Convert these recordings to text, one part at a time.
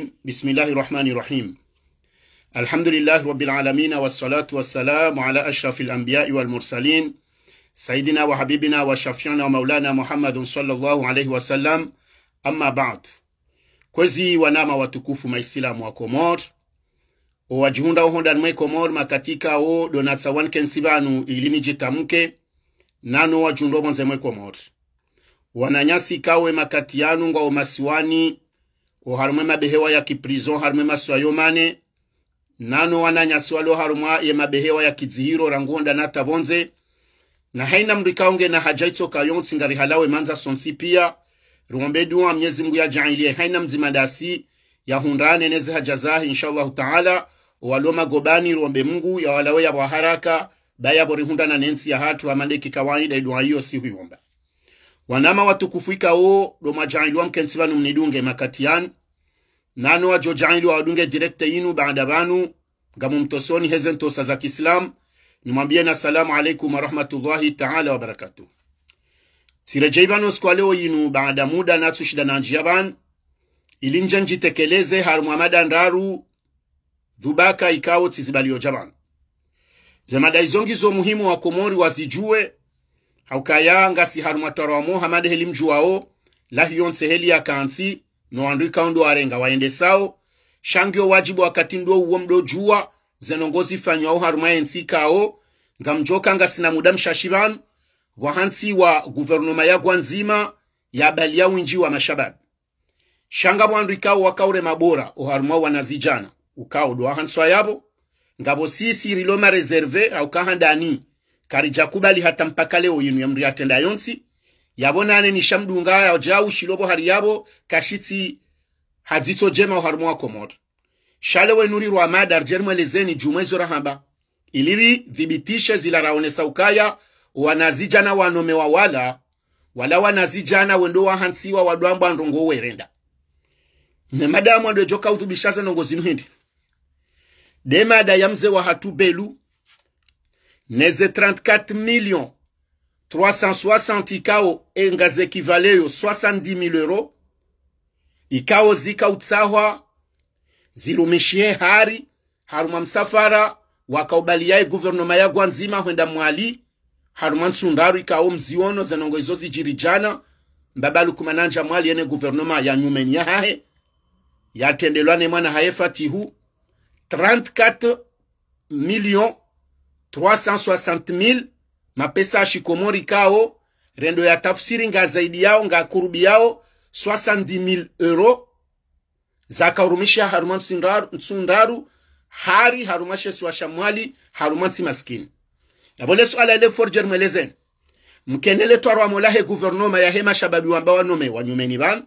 بسم الله الرحمن الرحيم الحمد لله رب العالمين والصلاة والسلام على أشرف الأنبياء والمرسلين سيدنا وحبيبنا وشفيعنا ومولانا محمد صلى الله عليه وسلم أما بعد kwezi wanama watukufu maislamu wa komor owajihunda ohondan mwe komor makatika wo donatsa wankensi banu ilini jitamke nano wajundo bonze mwe komor wananyasi kawe makati yanu ngwa omasiwani o harumwe mabehewa ya kiprison harumwe maswa mane nano wananyaswalo harumwa ye mabehewa ya kizihiro ranguonda tabonze na haina mrikaonge na hajaitsoka yontsi tsingari halawe manza sonsi pia duwa mnyezi mungu ya jailie haina ya hundane neze haja zahi inshallahu taala waloma gobani ruombe mungu ya waharaka baya bayabo rihundana nensi ya hatu amande kikawaida idua hiyo si huyomba wanama watukufu ikawo ɗo majailwa mkensiva mnidunge makatian nano wajo jailwa wadunge direkte inu baada banu mtosoni hezen tosa za kiislam nimwambie na salamu alaikum warahmatullahi taala wabarakatuh sirejei bano siku leo inu baada muda natsu shida nanjia ban ilinje njitekeleze har muhamada ndaru dhubaka ikawo tsizibalioja ban zemadai zo muhimu wa komori wazijue haukayanga si haru matwaro wa muhamadi heli mjuwao lahiyonse heli ya kansi nowandu ikaondo arenga waende sao shangio wajibu wakati ndo uwo mdo juwa zenongozi fanywao haruma yensi kao nga sina muda mshashi vanu wahansi wa guvernoma ya nzima ya ya winji wa mashababi shanga bwandu ikawo wakaure mabora oharuma wanazijana ukao do wahanswa yabo ngabo sisi riloma reserve aukahanda ni karijakubali hata mpaka leo yinu ya mndu yatenda yonsi yabonane nishamdunga yajau shilobo hari yabo kashitsi hadzitso jema uharumu wako moto shale wenurirwa amadar jermwelezeni jumezo rahamba iliri dhibitishe zila zilaraonesa ukaya wanazijana wa wala wala wanazijana wendo wa wahansiwa wadwambwa ndongo werenda nemadamu andwejoka uthubishaza nongo zinuhindi demada ya mzee wa hatu belu neze 34 millions 360 gaz équivalent à 70 euro zika utsawa zirumishie hari haruma msafara wakaubaliaye guvernoma ya guanzima hwenda mwali haruma nsundaru ikao mziono zanongo izo zijirijana mbabalu kumananja mwali ene guvernoma ya nyumeni ya hahe yatendelwane mwana ti fatihu 34 millions 360,000 mapesa ya shikomori kao rendo ya tafsiri nga zaidi yao nga kurubi yao 70,000 euro za zakahurumisha Haruman Sundaru hari harumashe swashamwali harumansi maskini yabole swala ile forger mwelezeni mkenele twarwa molahe guvernoma ya hema shababi wa mbawa wanome wanyumeni bana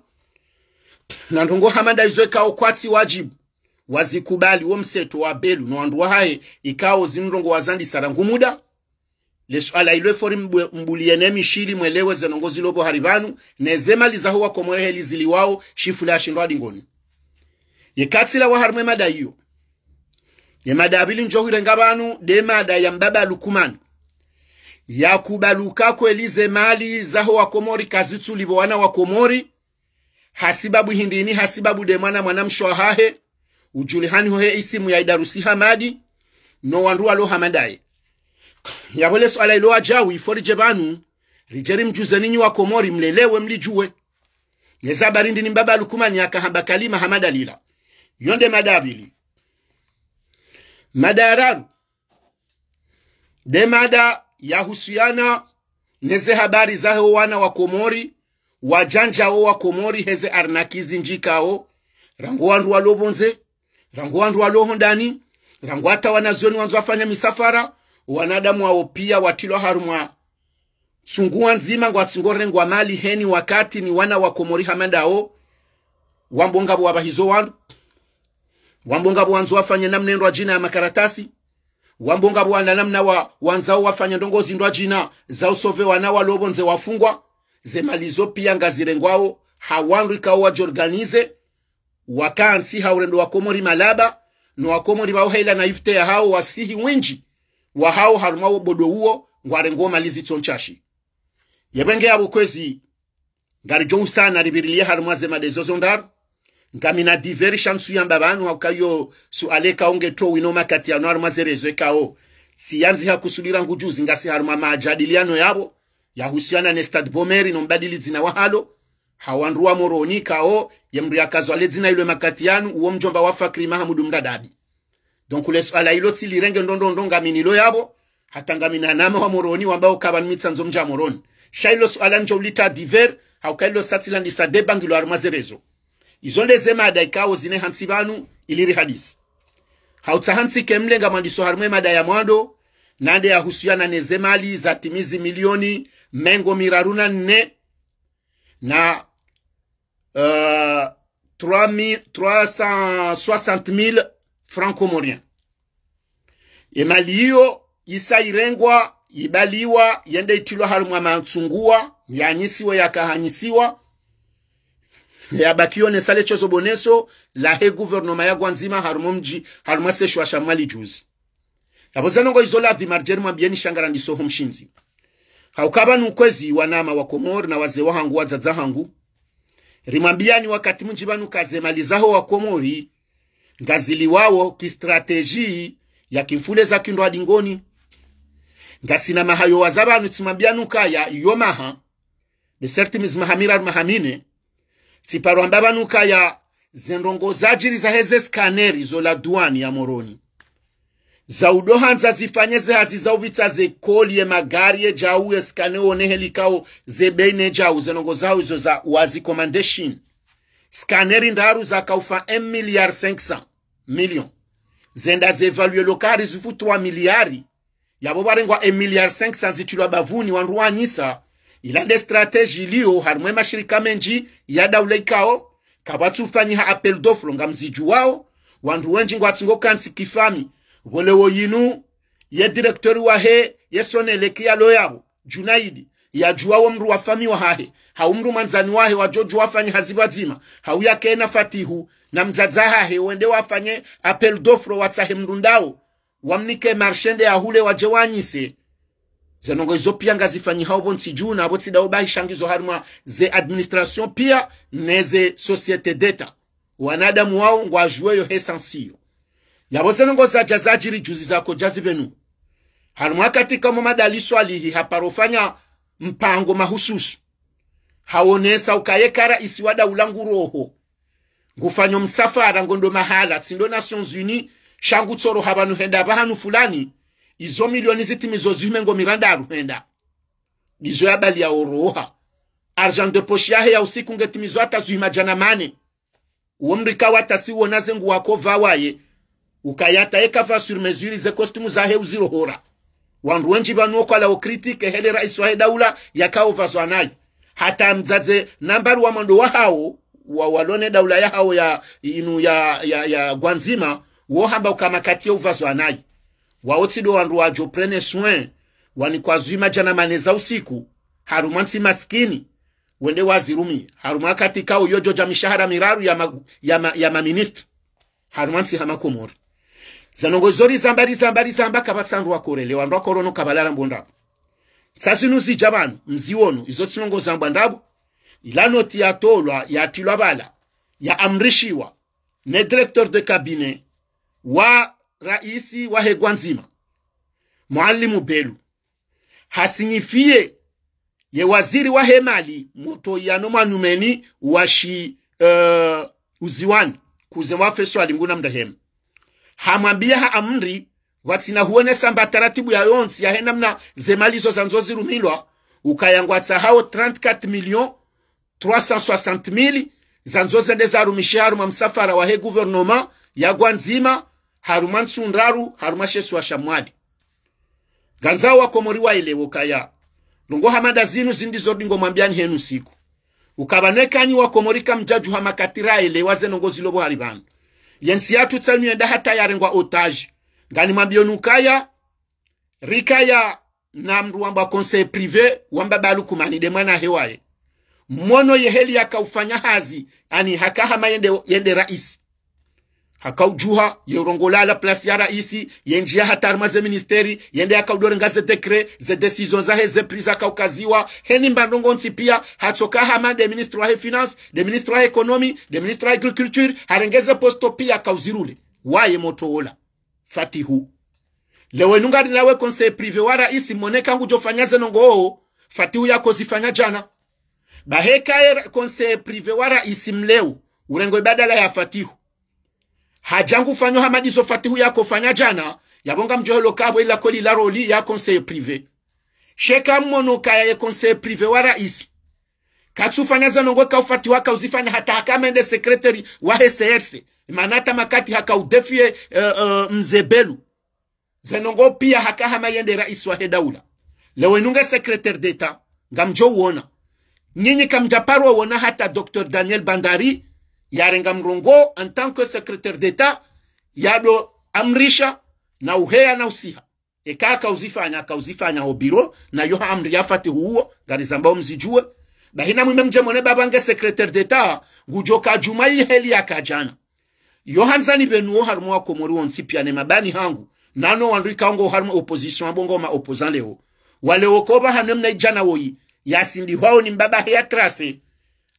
na ndongo hamanda kao kwati wajibu wazikubali wo mseto wa belu nowandu wahaye ikawo zimrongo wazandisala ngumuda leswala ilwe fori mbuliene mishili mwelewe zenongozi lobo haribanu nezemaliza huwa komweheli ziliwao shifula shindwadi ngoni yekatsila waharumwe mada iyo yemada abili njohire ngabanu demada ya mbaba lukumanu yakubaluka kwelize mali zaho wakomori kazitsulibo wana wakomori hasibabu hindini hasibabu demwana mwana mshwahahe ujulihani hohe isimu ya idarusi hamadi no wandu alo hamadai yabole swala ilo ajawi forije banu rijeri mjuze ninyi wa komori mlelewe mlijue neza barindi ni mbaba lukumani akahamba kalima hamadalila yonde madabili madararu de mada husiana neze habari zaho wana wa komori wajanjao wa komori heze arnakizi njikao rangu wandu walobonze rangu wandu waloho ndani rangu hata wanazoni wanzo wafanya misafara wanadamu wao pia watilo harumwa sungua nzima ngwatsingore ngwa mali heni wakati ni wana wa komori hamandao wambonga bwa bahizo wandu wambonga bwa wanzo wanzu namne ndwa jina ya makaratasi wambonga bwa na namna wa wanzao wafanya ndongo zindwa jina za usove wana walobonze wafungwa zemalizo pia ngazirengwao hawandu hawandwi kao wajorganize wakansi haure ndo wakomori malaba no wakomori na ifte ya hao wasihi winji wa hao harumawo bodo uwo ngware ngoma lizi tsonchashi yebenge abu kwezi ngari jonsana ribirilie harumaze madezozo ndaru ngamina diveri shansu ya babanu akayo su aleka onge to wino makati ya no haruma zerezo ekao siyanzi hakusulira ngujuzi ngasi haruma majadiliano yabo yahusiana ne stad bomeri no mbadili zina wahalo hawandu wa moroni kao yemndu yakazwale dzina ilwe makati yanu uwo mjomba wa fakri mahamudu mdadabi donc ule swala ilo renge ndondo ndondondo minilo yabo minanama wa moroni wambao kavan mitsanzo mja moroni shailo swala njo ulita diver haukailo satsilandisa debangilo armazerezo izonde zema ikawo zine hansi vanu iliri hadisi hansi mlenga mwandiso harimwe mada ya mwando nande yahusiana nezemali za timizi milioni mengo miraruna nne na euh, 3 000, 360 000 franco-mauriens. Imali hiyo yisayirengwa yibaliwa yende itilwa harumwa mansungua yanyisiwe yakahanyisiwa yabakiyo nesale chezo boneso lahe guvernoma yagwa nzima harumo mji harumwa seshwa shamwali juzi yabozanongo izola dhimarjeri mwambieni shangarandisoho mshinzi haukaba nukwezi wanama wa komori na wazee wahangu wadzadza hangu rimwambiani wakati munji vanu kazemalizaho wakomori ngaziliwawo kistrateji ya kimfule za kindo adingoni ngasina mahayo waza vanu tsimwambia nukaya iyo maha besertimis mahamira mahamine tsiparwamba vanu kaya zendongo za heze skaneri duani ya moroni za zaudohanza zifanyeze hazi za ubitsa ze zauvitsa magari magarie jau helikao ze bene jau ze nongo zao izo za wazi wazikomandeshini skaneri ndaru za kaufa 1 milliard 500 million zenda ze zevalue lokari zifu 3 miliari yavo varengwa 1 milliard 500 zitulwa bavuni wanruwanyisa ilande strategi liyo harumwe mashirika menji yadaula ikao kavatsufanyiha apel doflo nga mziju wao wandu wenji ngwatsingokansi kifami volewo yinu ye direktori wahe yesoneleki yaloyawo junaidi yajuwawo mru wa wafamiwa hahe haumru manzani wahe wajoju wafanye hazibazima hauyakena fatihu na mzadza hahe wende wafanye apel dofro watsahe mrundawo wamnike marshende ahule waje wanyise zenongo izo pia ngazifanyihawo bonsi juna abo tsidawo bahishangizo harimwa ze administration pia neze societe deta wanadamu wao yo hesansiyo yavo senongosacha sachiri juzi zako jazi venu harimwe akatika mumadaliso alihi haparofanya mpango mahususu haonesa ukayekara ulangu roho ngufanyo msafara ngondo mahala tsindo nations uni shangu tsoro havanu henda vahanu fulani izo milioni zitimizo ngo miranda aruhenda nizo yabali yaoroha argent de poche yahe ya usiku ngetimizo hata zuhima jana mane uwo mrika watasiwonaze nguwako vawaye ukayataye kava sur mesure ize costume zahe uzirohora wandu wenji vanuokwalawo kritike helera iswahe daula yakaovazwa nayo hata mzadze nambari wa mwando wahawo wa walone daula yahawo ya inu ya, ya, ya gwanzima wohamba ukamakatiye uvazwa nayo waotsido wandu wajo prene soin wanikwazwima jana maneza usiku harumwansi maskini wende wazirumi harumwa katika uyojoja mishahara miraru ya, ma, ya, ma, ya maministri harumwansi hamakomori zanongo zori zambari zambari zamba rizamba rizamba kavatsandu wakorelewa ndu wakorono kavalala mbondapo jabanu vanhu mziwonu izo tsinongo zambwa ndabo ilanoti yatolwa yatilwa ya amrishiwa ne director de cabinet wa raisi wa hegwa nzima mwalimu belu hasinyifiye ye waziri wa hemali motoyano mwanumeni washi uh, eh, uziwani kuze mwafeso alimbuna mdahemu hamwambie ha amri watina huone samba taratibu ya yonsi yahe namna zemalizo zanzozirumilwa ukayangwatsa hao 34 million 360 mili za zarumishe haruma msafara wa he guvernoma ya nzima haruma nsundaru haruma shesu wa shamwadi ganzao wa komori wa ile ilewokaya lungo hamada zinu zindi zindizodingo mwambiani henu siku ukabanekanyi wa wakomorika mjaju hamakatira elewaze nongo zilobo haribani yensi yatu tsalmienda hata yarengwa otage nganimwambio nukaya rikaya na mndu wamba conseil privé wamba balukumanide mwana hewaye mono yeheli yakaufanya hazi ani hakaha mayende yende rais hakaujuha yeurongolala plasi ya raisi yenjia hatarima ze ministeri yende nga ze dekre ze decision zahe ze prise akaukaziwa heni mbandongonsi pia hatsoka hama de ministre wahe finance de ministre wahe ekonomi de ministre wahe agriculture harengeze posto pia akauzirule waye motoola fatihu lewe nungari nawe conseil prive wa raisi moneka ngujofanya zenongoo fatihu yako zifanya jana bahekaye conseil prive wa raisi mleu urengo ibadala ya fatihu hajangu fano hamadiso fatihu yako kofanya jana yabonga mjoho lokabo ila kweli la roli ya conseil privé sheka mmono kaya ya conseil privé wa rais katsufanya zanongwe kaufati waka uzifanya hata hakamende secretary wa SRC manata hata makati hakaudefie uh, eh, uh, eh, mzebelu zenongo pia haka hama yende rais wa hedaula lewenunge secretary d'etat ngamjo uona nyinyi kamjaparwa uona hata Dr Daniel Bandari yarenga mrongo en tant que secretaire d'etat yado amrisha na uheya na usiha eka akauzifanya akauzifanya ho biro na yo amri yafati huo gariza ambao mzijue bahina mwime mje mwone babange secretaire d'etat ngujoka juma heli yakajana yohanzani benuo harumu wako mori ne mabani hangu nano wandrikaongo harmo opposition abongo ma opposant leho wale okoba na ijana woyi Yasindi yasindihwao ni mbaba heya trase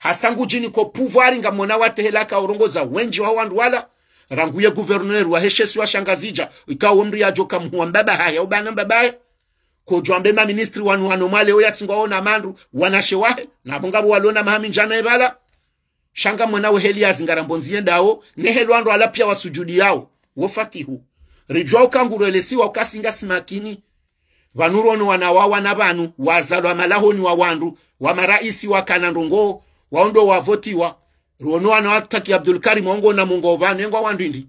hasangu jini ko pouvoir nga mona watehelaka orongoza wenji wa wandu wala ranguye guverneri waheshesi washangazija ikawo mri yajo kamuhuwa mbaba haya ubana mbabaya kojwambe maministri wanu wanu male oya tsingwawo na mandu wanashewahe nabo ngabo walona mahami njana ebala shanga mwana heli mwena weheli azingarambonzi yendawo nehelo andu ala pia wasujudi yawo wofatihu rijwa ukanguro elesiwa ukasinga simakini vanurono wanawawa na vanu wazalwa malahoni wa wandu wa maraisi wa kanandongo waondo wavotiwa ruonoa ruono anawataki abdulkarim ongo na mungo vano engwa wandindi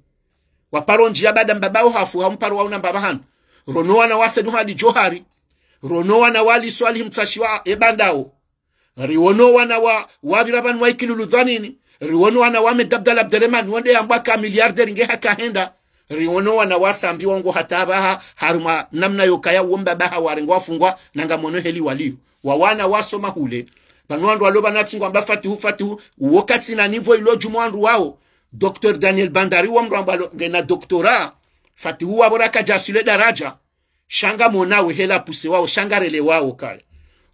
waparo njia bada mbabao hafu hamparo wauna mbaba hanu rono ana wasenu hadi johari ruonoa na wali swali mtsashi wa ebandao riwonoa na wa wabiraban waikilulu dhanini riwonoa na wame dabdal abdereman ambwa ka miliarder nge haka henda riwono wana wasambi wango baha haruma namna yokaya wumba baha warengwa fungwa nanga mono heli walio wawana wasoma hule vanwandu alo vanatsingwa mbafatihu fatihu wokatsina nivo iloju mwandu wawo dr daniel bandari wamndu ambalo na doktora fatihu wavo rakajasule daraja shanga monawe hela puse wawo shangarele wawo kaya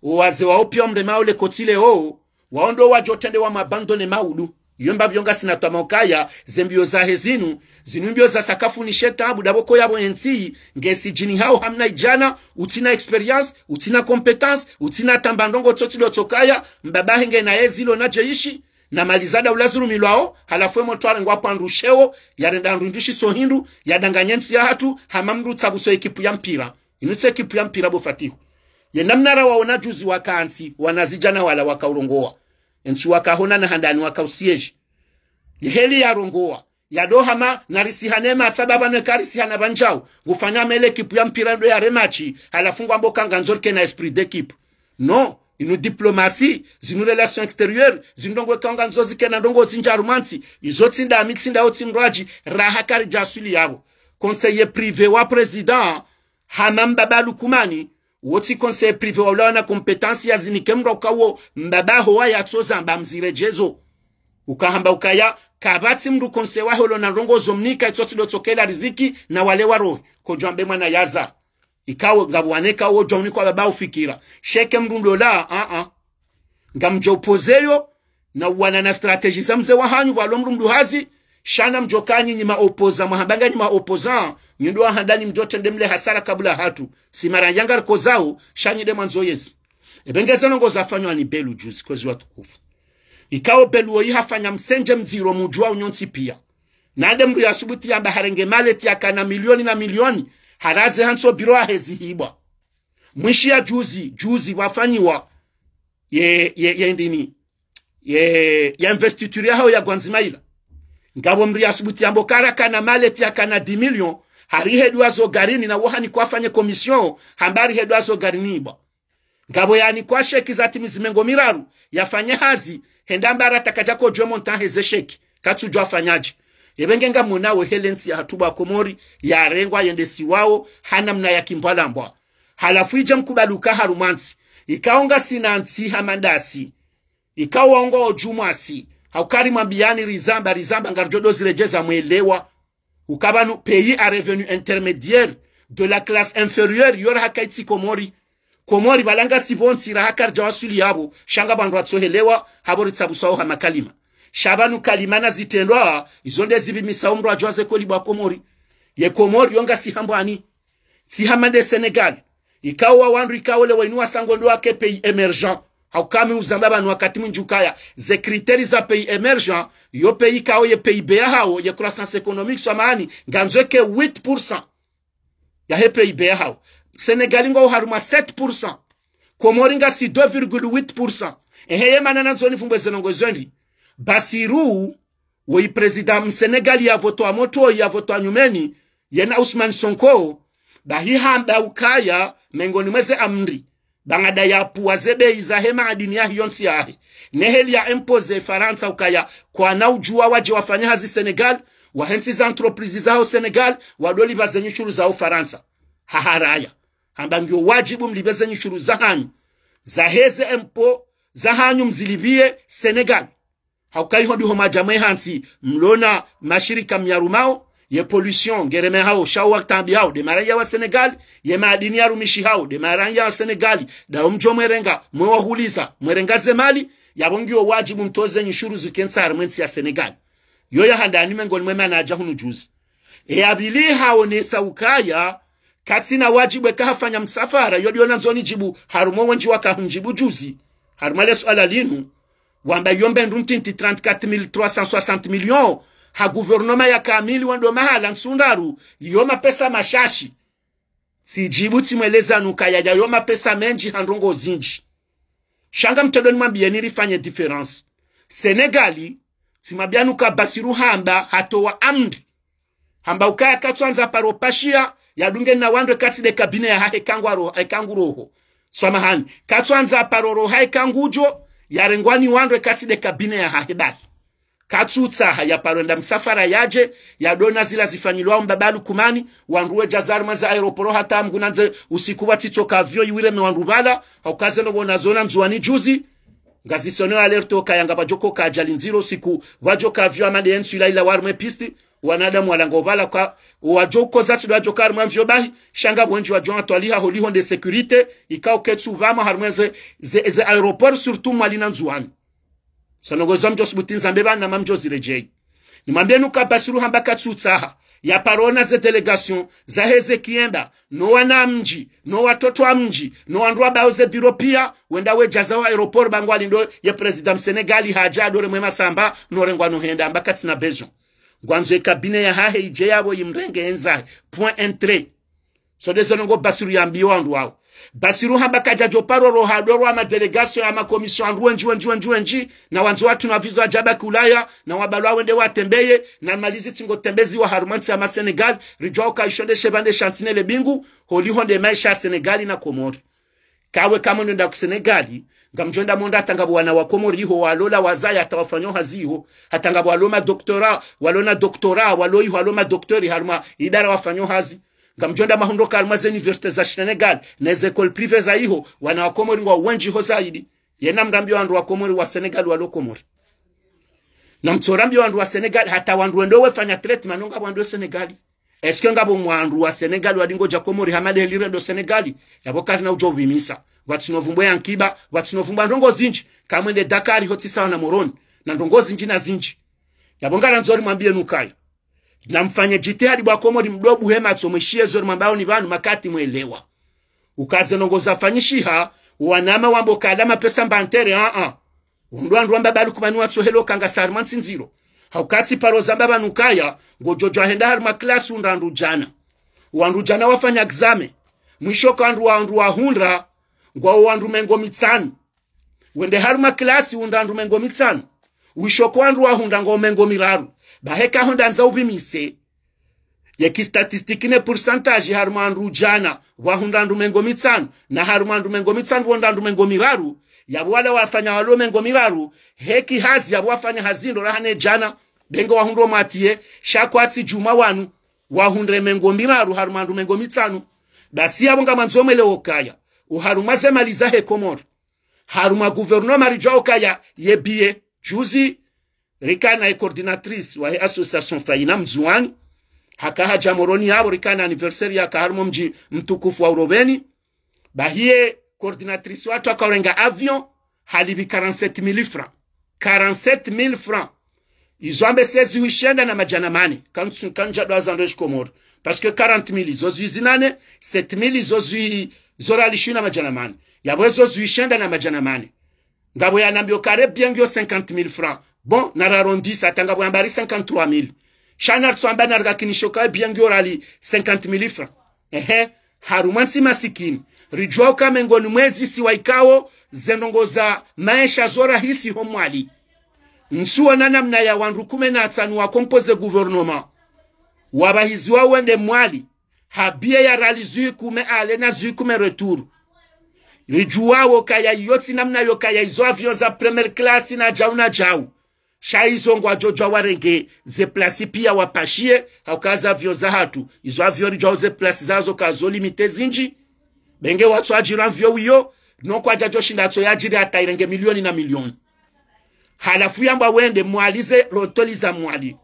owaze wawo pia mremao lekotile oo waondo wajotendewa mabandone maudu iyo mbabyonga sinatwamaukaya zembio za hezinu zinumbio za sakafu ni shetabu daboko yabo ensi ngesi jini hao hamna ijana utina experience utina competence utina tambandongo lotokaya mbaba henge na ezilo na jeishi na malizada ulazuru milwao halafu emo emotware ngwapo andushewo yarenda ndundishi sohindu yadanganyensi ya hatu hamamru tsabuso ekipu ya mpira inutse ekipu ya mpira bofatihu yenamnara waona juzi wakansi wanazijana wala wakaulongoa enchu wakahona na handani wakausieji yeheli yarongoa yadohama narisihanema atsababa nekarisihana banjao ngufanya mele kipu ya mpira ndo ya remachi halafungwa mboka nganzorke na esprit d'equipe no inu diplomasi zinu relation exterieur zindongwekanga nzo zikena ndongo zinjarumansi izo tsindami tsindawo tsimrwaji raha kari jasuli yavo conseiller privé wa hamam hana mbabalukumani woti konse privé wala na kompetansi competence yazinike mnga ukawo mbabaho waya tsozamba mzirejezo ukahamba ukaya kabati mru konse wa holo na rongozo mnika itsotsi dotsokela riziki na wale warohi kojwambe mwana yaza ikawe ngabwaneka wo jomni kwa baba ufikira sheke mndu la a a ngamjo pozeyo na wana na strategy samze mzee wahanyu walomru mduhazi hazi shana mjoka nyima opoza mwahabanga nyima opoza nyindua handani mjote ndemle hasara kabla hatu simara yanga shanyi de mwanzo yezi ebengeza nongo zafanywa ni belu juzi kwezi watukufu ikao belu oyi hafanya msenje mziro mujua unyonsi pia na ade mru ya subuti yamba harenge maleti ya kana milioni na milioni haraze hanso biro ahezi hibwa mwishi ya juzi juzi wafanyiwa ye ye ye ndini ye ya investiture hao ya ila ngabo mri mriasubutiambo kara kana maleti akana dimilion harihedwazo garini na wohani kwafanye komision hambari hedu garini garinibwa ngabo yani za zati mizimengo miraru yafanye hazi henda hendambara takajako jwe montan heze sheki katu jwa fanyaji yebenge nga munawe helensi ya hatuba komori yende siwao hana mna ya kimbala mbwa halafu ije mkubaluka harumansi ikaonga sinansi hamandasi ikawaonga ojumwasi aukari mwambiani rizamba rizamba ngarjodo rejeza mwelewa ukabanu pays a revenu intermédiaire de la classe inférieure yora hakaitsi komori komori balanga sibonsira hakarja wasuli yabo shanga bandu atsohelewa haboritsa busawo hamakalima shabanu kalimana zitendwa zibi misa umru ajwaze koli bwa komori ye komori yonga sihambwani sihamande senegal ikawa wandu ikawele wainuwa sango ndo wake pays émergent haukami uzamba vanhu wakati munjukaya ze kriteri za pays emergent yo pays kao ye pib yahawo ye croissance maani swamani ke 8 ya yahe pib yahawo senegali ngo uharuma 7 komori si 2,8 ehe ye manana nanzoni vumbwe zenongo basiru senegali ya voto presida moto ya voto yavotoa nyumeni yena usman sonko da hi handa ukaya mengoni mweze amri bangada ya puwa zebe iza hema adini yahi yonsi ahi. neheli ya impose faransa ukaya ujua waje wafanya hazi senegal wahensi za antroprizi zao senegal wadoli baze shuru zao faransa haharaya hamba wajibu mlibeze shuru za hanyu zaheze empo za hanyu mzilibie senegal haukaiho hondi homajamwe hansi mlona mashirika myarumao ye pollution gereme hao shawak waktambi hao de maraya wa Senegal ye maadini arumishi hao de maranja wa Senegal da umjo mwerenga mwe hulisa mwerenga zemali yabongiwo wajibu mtoze nyishuru zikensara mwensi ya Senegal yo ya yahandani mwema na aja hunu juzi e abili hao nesa ukaya katsina wajibu ekahafanya msafara yoliona nzoni jibu harumo wenji hunjibu juzi harumale swala linu wamba yombe nduntinti 34 360 millions ha guvernoma ya kamili wando mahala nsundaru yo mapesa mashashi sijibu timweleza nuka ya yo mapesa menji handongo zinji shanga mtodo mtodoni mwambie nilifanye difference senegali timabia nuka basiru hamba hatowa amri hamba ukaya katwanza paropashia yadunge na wandwe kati de kabine ya hekangwaro hekanguroho swamahani katwanza paroro haekangujo yarengwani wandwe kati de kabine ya hahebaki katsutsa haya yaparonda msafara yaje ya dona zila zifanyilwa mbabalu kumani wanruwe jazarma maza aeroporo hata mgunanze usiku kavyo iwire mewanruvala haukaze no wona zona mzuwani juzi ngazisoneo alerto kayanga bajoko kajali nziro siku wajo kavyo amadensu ila ila warme pisti wanadamu walanga obala kwa wajoko zati wajoka harumwa mvyo bahi shanga bwenji wa jona twaliha holiho nde securite ikao ketsu vama harumwe ze, ze, ze aeroport mwalina nzuwani sonogozwa mjosi butinzambe bana ma mjosi rejei nimwambie nukabasiruha mbakatsutsaha ya parona ze delegation za no wana mji no watoto wa mji no nowandua bao ze biro pia wenda wejaza wa aeroport bangwali ndo ye president senegali haja adore mwema samba no rengwa norengwa nohenda mbakatsina bezo ngwanzo e kabine ya hahe ije yabo imrenge enza point entrée so basuru ya yambiwa wandu wawo basi ruha ruhabakaja joparo ama delegasyo ama komisyo anruwe njiwe njiwe njiwe nji na wanzu watu na vizu ajaba kulaya na wabalwa wende wa tembeye na malizi tingo tembezi wa harumansi Senegal rijuwa uka ishonde shebande shantine le bingu holi honde maisha senegali na komori kawe kama nenda ku senegali ngamjonda monda atangabu wana wa komoro iho walola wazaya atawafanyo iho atangabu waloma doktora walona doktora walo iho waloma doktori haruma idara wafanyo hazi ngamjonda mahundo kalmwa ze university za Senegal na ze école privée za iho wana wakomori wa wenji ho zaidi yena mrambi wandu wakomori wa Senegal wa lokomori. na mtsorambi wandu wa Senegal hata wandu wendo wefanya treatment nga wandu wa Senegal eske ngabo mwandu wa Senegal wa dingo jakomori hamale Senegali. Yabo kati na ujo bimisa vatinovumbwa yankiba vatinovumbwa ndongo zinji kamwende Dakar hotisa na Moroni na ndongo zinji na zinji Yabo yabongana nzori mambie nukai na mfanya jitihadi bwakomori mdobu hema atsomwishie zori mwambao ni vanhu makati mwelewa ukaze ukazenongoza fanyishiha wanama wambo kalama pesa mbantere a a undwandu wamba bali kumanywa tsohelo kanga sarman sinziro haukati paro zamba vanhu kaya ngojojo ahenda hari maklasi undandu jana wandu jana wafanya exame mwisho kandu wandu wahundra wa wandu mengo mitsani wende hari maklasi undandu mengo mitsani mitsanu wishoko wandu wahunda ngo mengo miraru nza bahekaho ndanza ubimise yekistatistikine pourcentage harumwandu ujana wahundandu mengo mitsanu na harumwandu mengo mitsanu wondandu mengo miraru yabu wala wafanya walo mengo miraru heki hazi yabu wafanya hazindo rahane jana bengo wa wahundo matiye shakwatsi juma wanu wahundre mengo miraru harumwandu mengo mitsanu basi yabo ngama nzomelewo kaya uharumaze maliza hekomora haruma guvernoma rijao kaya yebiye juzi rikana e coordinatrice wa association faina mzuani hakahaja moroni yavo rikana anniversary yakaharimo mji mtukufu wa urobeni bahie coordinatrice watu akaorenga avion halivi 47000 francs 47000 francs izo sezi ziwishenda na majana mani mane kanjadwazandoeshikomoro parce que 40000 izo zizinane 7000 izo zi zoralishiwi na majana mani yabo izo ziwishenda na majana mane ngabo nambio kare biengyo ngio 50000 francs bon nararondisa tanga bwambari 53000 shana tswamba narikakinishoka rali 50000 francs ehe eh, harumansi masikini rijua ukamengoni mwezi si siwaikao zenongoza maisha zora hisi homwali nsuwa nsuona namna ya wandu kume na wa kompoze guvernoma wabahizi wende mwali habie ya rali zui kume ale na zui kume returu rijuwa rijuawo kaya yoti namna yo kaya izo avyon za premier klasi na jau na jau shaizongwa joja warenge zeplasi pia wapashie haukaza vyo za hatu izo avyori jao zeplasi zazo limite zinji benge watu ajira vyo wiyo jajo shinda ya joshindatso hata irenge milioni na milioni halafu yamba wende mwalize rotoli za mwali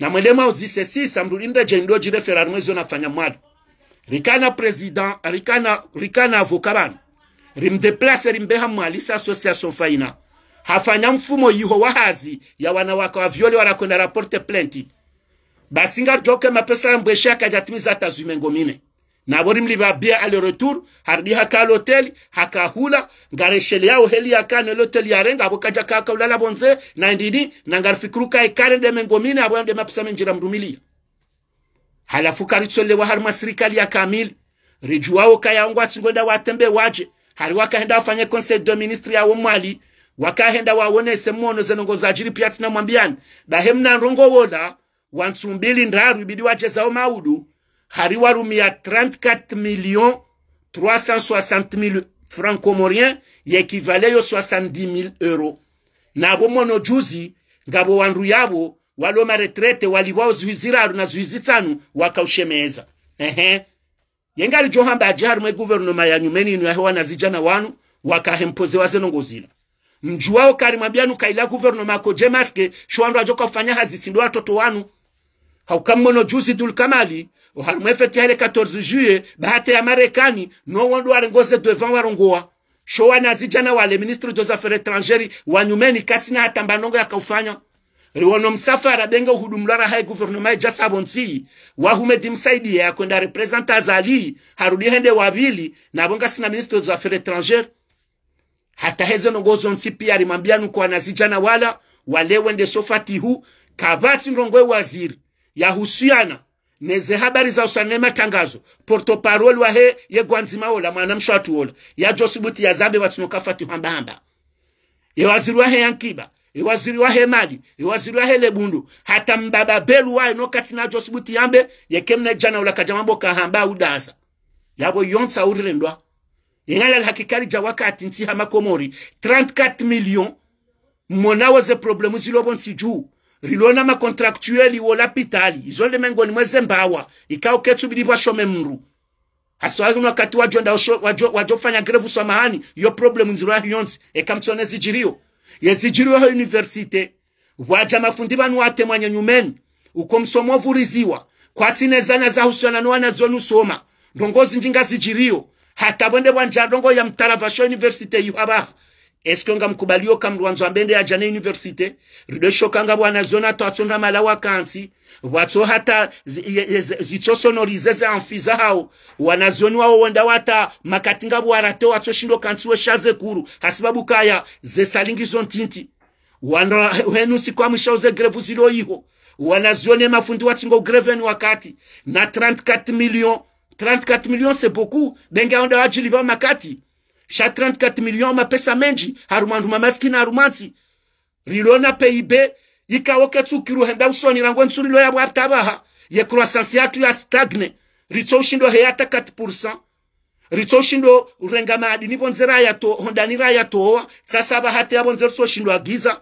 na mwende mauzise sisa mrulinde jendo jire ferari mwezo nafanya mwali rikana president rikana rikana avoka rimdeplase rimbeha mwali sa association hafanya mfumo yiho wahazi ya wanawake wala kwenda raporte plenti basinga joke mapesa ya mbweshe akajatimiza tazume ngomine na nabori mlibabia ale retour hardi haka haka hula ngareshele yao heli ya kane yakane ya renga abo kaja kaka ulala bonze na ndidi na ngarifikuru kai e kare de mengomine abo de mapesa menjira mrumilia halafu karitsole wa harma serikali ya kamili rijuao kayangwa tsingwenda watembe waje hari wakaenda wafanye conseil de ministre yawo mwali wakahenda waonese mmono zenongo za jiri na mwambiani ajili platinum rongo bahemna nrongowola mbili ndaru ibidi wachezawo maudu hari warumia 34 million 360 mille francs comoriens yekivalait yo 70 mil euro nabo mono juzi ngabo wanru yabo walo retrete wali ziwi ziraru na ziwi zitsanu wakaushemeza ehe yengari johamba aji harimwe guvernoma yanyu meninu yahewa na zijana wanu wakahempozewa zenongo zila mjuwao karimwambianu kaila guvernoma koje maske shwandu ajoka kufanya hazisindo watoto wanu Haukamono juzi dulkamali oharimwefeti yale 14 juye bahate ya marekani no nowandu warengoze devant warongoa showani azijana wale ministre des affaires étrangères wanyumeni atambanongo ya kaufanya. riwono msafara benga uhudumlara hai guvernoma ya eja savonsi wahumedi ya kwenda representa zali harudi hende wabili na bonga sina ministre des affaires étrangères hata hezo nogozo nsi ya rimambia nuko anazijana wala walewe sofati fatihu kavati nrongwe waziri ya husiana neze habari za usanema tangazo porto parole wa he ye gwanzima ola mwana mshatu ola ya josibuti ya zambe watunoka fatihu hamba hamba ye waziri wa he yankiba ye waziri wa he mali ye waziri wa he lebundu hata mbaba belu wa eno katina josibuti yambe ye kemne jana ula kajamambo kahamba udaza yabo yonsa urirendwa yengala alhakikali ja wakati nsi hama komori 34 million waze problemu zilobo nsi juu rilona ma makontraktueli wolapitali izole mengoni mweze mbawa ikao ketsubili shome mru aso wakati wakati wajonda wajofanya grevu swa mahani yo problemu nziru ya hiyonzi eka ekamtsone zijirio zijirio ya universite waja mafundiba banu watemwanya nyumeni uko msomo ya nanuwa na zonu soma ndongozi njinga zijirio hata bonde hatabonde njadongo ya mtaravasho university yuhaba eske nga mkubalio wa mbende ya ajane universite ridosho kanga bwana zona twatsonda mala kansi bwatso hata zitsosonorize zi zamfi zahawo wanazoni wawo wenda wata makatinga bwarate watso shindo kansi shaze kuru hasibabu kaya ze salingi zontinti wana henu sikwa mwishaoze grevu zilo iho wanazione mafundi watsingo greven wakati na 34 million 34 millions c'est beaucoup onda dengaonda wajiliva makati sha 34 millions ma pesa menji harumandu ma maskina harumansi rilona pib ikawo tsukiru henda usonira ngwe nsulilo ya bwatabaha ye croissance yatu ya stagne ritso shindo he heyata 4% ritso ushindo renga madini bonzera yato ya yatoa sasa bahati yabonzera so shindo agiza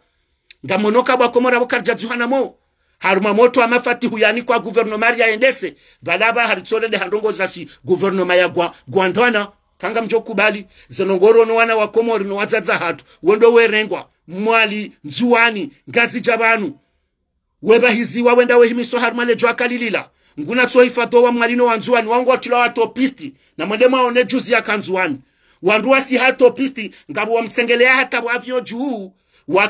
ngamonoka bwa komora bwakomora bokarja mo haruma moto wa mafati huyani amafati huyanikwa guverinoma yari yaendese balaba haritsorede handongozasi guverinoma ya gwa, gwandwana kanga mjo mchokubali zenongoro wana wa komori nowadzadza hatu wendo wendowerengwa mwali nzuwani ngazi jabanu weba hizi wa wenda we himiso haruma nejo kalilila nguna tsoi fato wa mwali no wanzuwani wangu wa watila na mwende maone juzi ya yakanzuwani wandu wasiha ngabu wa wamtsengelea hata wavyo juu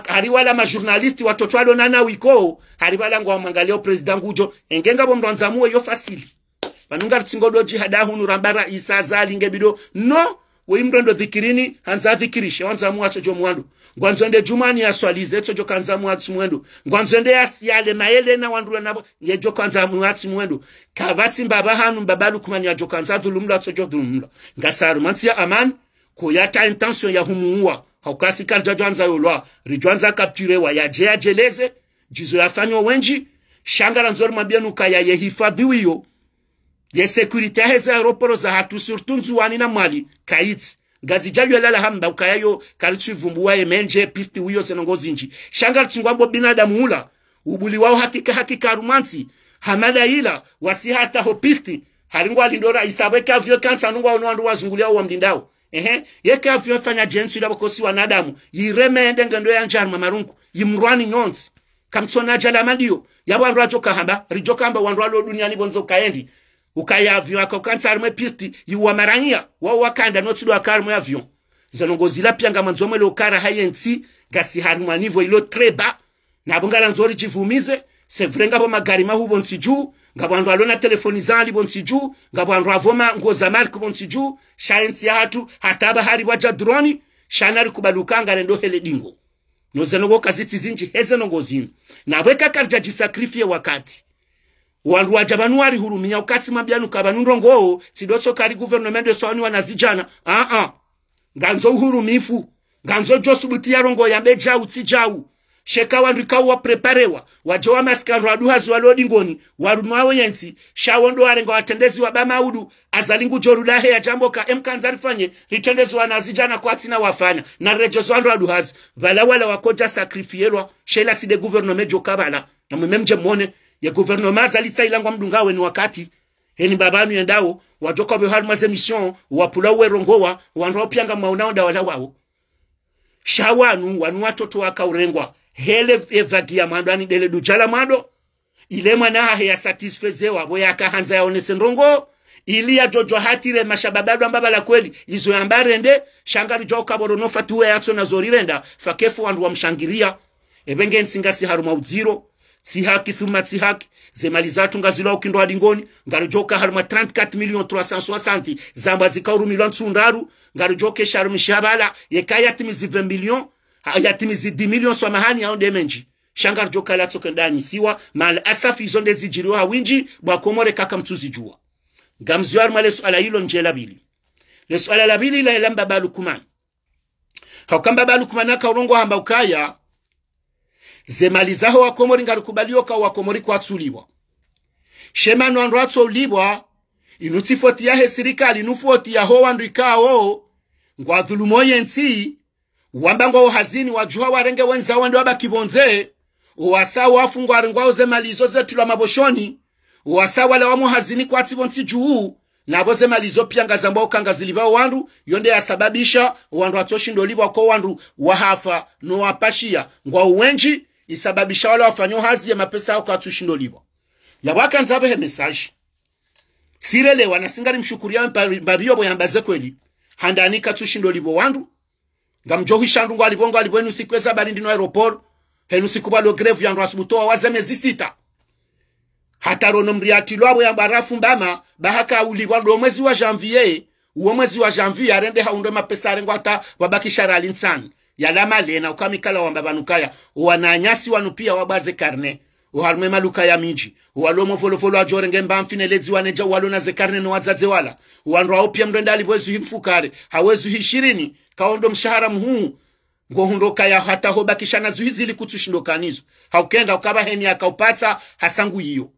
hari wala watoto watotwalo nana wiko hari wala valanga wamwangalia president ngujo engenga bo mndwanzamuwe yo fasili vanunga ritsingodo jihada hunu rambara isaza alinge bido no weimrendo dhikirini hanza dhikirishe wanza muatso chojo mwandu ngwanzonde jumani yaswalize etso jo kanza muatsi mwendo ngwanzonde yale maele na wandule nabo yejo kanza muatsi mwendo kavatsi mbaba hanu mbabalu kumani yajo kanza dhulumla chojo dhulumla ngasaru mansi ya aman koyata intention ya humuua haukasi karja jwanza yolwa rijwanza kapture wa yaje yajeleze jizo yafanywa wenji shangara nzori mabyanuka ya yehifadhiwiyo ye sekurite yaheza aeroporo za hatu surtu nzuwani na mwali kaitsi ngazijalyo lala hamba ukayayo karitsuivumbuwa emenje pisti wiyo zinji shangara tsingwambo binadamu ula ubuli wao hakika hakika arumansi hamada ila wasihata hopisti haringwa lindora isabwe kavyo kansa nungwa unuandu wazungulia wa mdindao ehe yeka avyofanya jensu ila bokosi wanadamu yiremende ngendo ya yanjarumwa marungu yimrwani nyonsi kamtsona jala madio jalamadiyo yawandu ajokahamba rijokahamba wandwa lo duniani bonzo kaendi ukaendi ukayavyaka ukansarimwe pisti yuwa marangia wao wakanda notsido akarimwe avion zanongozila pyanga mwanzomwele ukara hayensi ngasiharimwa nivo ilo treba nabungala nabo ngalanzori jivumize sevrengapo magari mahubo nsi juu nga bwandu alona telefoni zali bonsiju nga bwandu avoma nguo za marku bonsiju shaensi ya hatu hataba hari waja droni shanari kubalukanga rendo hele dingo nozenogo kazitsi zinji nongo zinu na nabwe kakarja jisakrifie wakati wandu waja banu arihurumia ukatsi mabianu kabanu ndongowo sidotso kari guvernement de soani wanazijana a uh a -uh. nganzo uhurumifu nganzo josubutia rongo yambe jau tsijau sheka wandu ikauwa preparewa wajowa masikando waduhazi walodingoni warume wawo nyensi shawondo warenga watendezi wa bama udu azalingu jorudahe ya jambo ka emka nzarifanye ritendezi wa nazija na kwati na wafanya na rejezo wandu vala wala wakoja sakrifiyelwa shela side guverno mejo kabala na mje mwone ye guvernome azalitsa ilangwa mdungaweni wakati heni babanu yendawo wajoka maze mission wapula uwerongowa wandu waupyanga mwaunao ndawala wawo shawanu wanu watoto wakaurengwa hele evagia mwando ani dele duchala mwado ile mwana ahe yasatisfezewa bo yakahanza yaonese ndongo ili yajojo hatire mashababadu ambaba la kweli izo yambarende shangari jo kaboro no fatuwe yakso na zorirenda fakefu wandu wamshangiria ebenge nsinga si haruma uziro si haki thuma si haki zemali zatu ngazilo ukindo adingoni ngarujoka haruma 34 million 360 zamba zikaurumilwa nsundaru ngarujoke sharumishabala yekaya timizi 20 million hayatimizi dimilion swamahani onde menji shangar joka la latso ndani siwa mal asafi zonde zijiriwa hawinji Bwa komore kaka mtsuzi juwa warma le suala hilo nje la bili. le suala la bili la elamba Hawkamba haukamba balukumana urongo hamba ukaya wa komori zemali zaho wakomori ngarukubaliyoka wakomori kwatsuliwa shemano andu Inutifoti ya hesirika sirikali ya hoa nrikao. Nguwa dhulumoye nsii uwamba uhazini wajua warenge wenzawo ndi wabakibonze uwasa wafungwa aringwawo zemali izo zetulwa maboshoni uwasa wala wamuhazini kwatsivonsi juhu navo zemali izo piyangaza mbwa ukangazilivawo wandu yonde yasababisha wandu atsoshindoliva ko wandu wahafa nowapashiya ngwa uwenji isababisha wala wafanya uhazi ya mapesa ako atsoshindoliva yavo akanzavahe mesaji sirelewa nasingalimshukuria mbabiyo boyambaze kweli handanika handani katsoshindolivo wandu ngamjoho ngo alibongo alibwenu siku eza bali ndino aeroport henu siku balo greve yandu asubutoa waze mezi sita hatarono mriatilo abo yambarafu mbama bahakaulibwa do mwezi wa janvier uwo mwezi wa janvier arende haundo mapesa arengo hata wabakishara yalama yalamalena ukamikala wamba vanukaya wananyasi wanupia pia wabaze karne uhalumwe maluka ya miji uhalo mofolofolo ajore ngemba mfineledzi waneja uhalo na zekarne no wadzadze wala uhandu awo pia mndwenda alibwezu himfukare hawezu hishirini kaondo mshahara mhuu ngo ngohundoka ya hata hoba kisha na zuhizi hobakishana zuhizili kutsushindokanizo haukenda ukaba heni ya kaupata hasangu iyo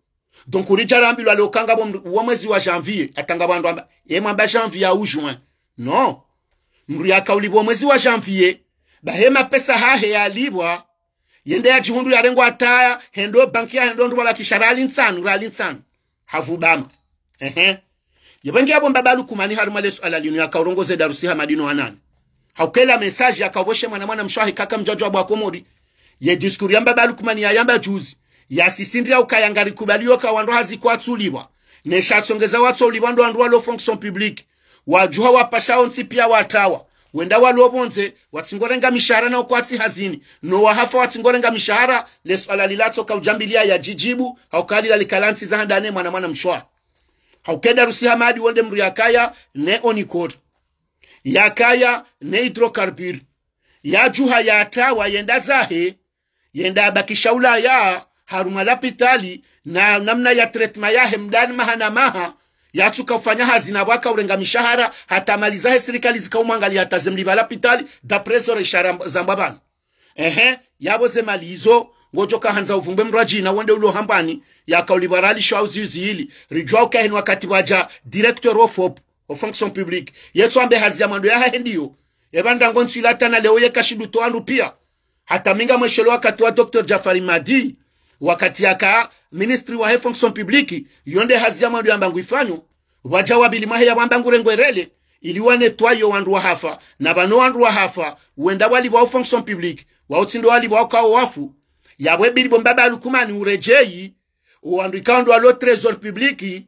donc lwa aliokanga wa mwezi wa janvier atanga bandu amba ye mwamba janvier au juin no mndu yakaulibwa mwezi wa janvier bahema pesa hahe yalibwa yende ya jihundu yarengo ataya hendo banki ya hendo nduwa lakisha rali nsanu rali nsanu havubama ehe yebenge yabo mbabalu kumani haruma lesu ya kaurongo ze darusi hamadino wanani haukela mesaji yakawoshe mwana mwana mshwahi kaka mjojo wabu akomori ye diskuri yamba balu kumani ya yamba juzi ya sisindri ya ukayangari kubali yoka wandu hazi kwa kubaliyo kawando hazikwatsuliwa neshatsongeza watsoliwa ndo andu walo fonction publique wajuha wapashaonsi pia watawa wenda walovonze watsingorenga mishahara na kwatsi hazini nowahafa watsingorenga mishahara lesuala lilatso ujambilia ya jijibu haukalila likalansi zahandane mwana mwana mshwa haukeda rusi hamadi wonde mru yakaya ne onikor yakaya ne juha yajuha tawa yenda zahe yenda abakisha ulaya haruma na namna ya treatment yahe mdani maha na maha yatsu ukafanya hazina waka urenga mishahara hatamalizahe serikali hata zemliba lapitali da preso reshara zambabani ehe yabo zemali hizo ngojo kahanza uvumbe na wende ulo hambani yakauliberalisho au ziuziili rijwa ukahenu wakati waja director of hope of function public yetu ambe hazi ya mando ya hendiyo ebanda ngonsi latana leo yekashiduto andu pia hata minga mweshelo wakati wa dr jafari madi wakati aka ministri wa fonction publique yonde ya mbangu ifanyo wajawabili mahe rengwerele ngwerele iliwane twayo wandu wa hafa na bano wandu wa hafa wenda wali wa fonction publique wautsindo wali wa kawo wafu ya webili bilibo mbaba lukumani urejei wandu ikawandu walo trésor public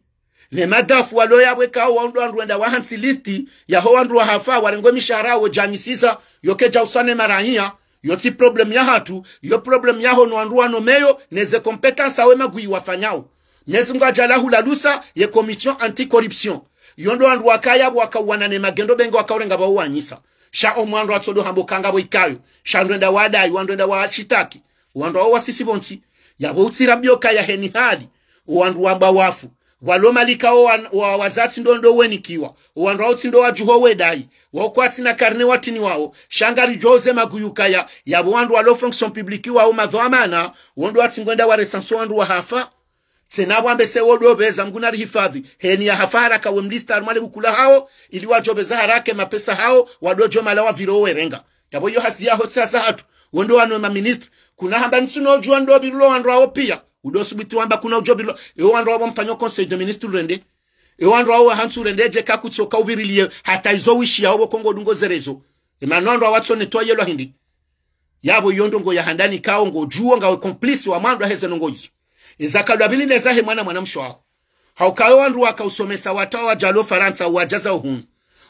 ne madafu walo yabwe kawo wandu wandu wenda wahansi listi ya ho wandu wa hafa warengwe mishara awo jamisisa yoke jausane maraiya si problem ya hatu yo problem yaho nwanduano meyo neze competence awema guiwafanyao mnezingu ajalahu lalusa ye commission anticorruption yondo andu akayabo wanane magendo bengo akaurenga bauwanyisa sha omwandu atsodo hambo kangabo ikayo shandwenda wadai wandwenda wachitaki wandu awo bonsi yabo utsira kaya henihali wandu wamba wafu walomalika wa wazati ndo ndo ndowenikiwa wandu wautsi ndo wajuho wedai wokwatsi na karne watini wawo shangari joze ya yabo wandu walo fonction publique wawo madho amana wondu watsi ngwenda waresanso wandu wa hafa wahafa tsenabwambe se wodobeza mgunari hifadhi heni ya hafa haraka we mlista armale bukula hao ili wajobeza harake mapesa hao wadojo wa viro werenga yabo yo hasi yaho tsasa hatu wondo wanu ministri kuna hamba nsuno jua ndo birulo wandu wawo pia udosi biti wamba kuna ujobi lo ewandu wabo mfanyo conseil de ministre rende ewandu wabo hansu rende je kakutso ka hata izo wishi ya yabo kongo dungo zerezo emanwandu awatsone netuwa yelo hindi yabo yondo ngo ya handani kao ngo juo we komplisi wa heze nongo yi izakadwa bili nezahe mwana mwana mwanamsho wako haukawe waka usomesa watawa wajalo faransa wajaza uhunu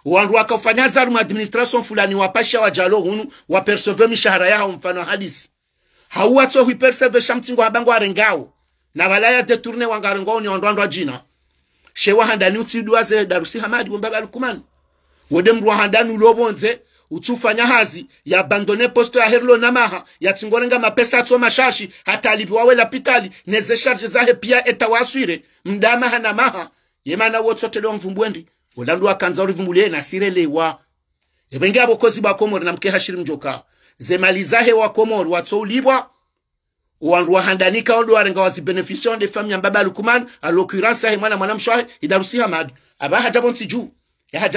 waka wakaufanya zaru maadministration fulani wapashia wajalo hunu wapersove mishahara yao mfano hadisi hauwa tso huiperseve shamtsingo habango arengao na valaya deturne wanga arengao ni ondwandwa jina shewa handani utsidwaze darusi hamadi bombaba lukumani wode mru handani ulobonze utsufanya hazi ya yabandone posto ya herlo namaha yatsingorenga mapesa atso mashashi hata alipiwa wela pitali neze sharje zahe pia etawaswire mdamaha namaha yemana wotsotelewa mvumbwendi ulandu akanza uri vumbulie na sirelewa ebenge abokozi bakomore mkeha shirimjoka zemalizahe wa watso wakomori watsoulibwa wandu wahandanika arenga wa wazibenefisio de famille ambaba lukuman a alokurance ahe mwana mshwa idarusi hamad aba ya hajabonsi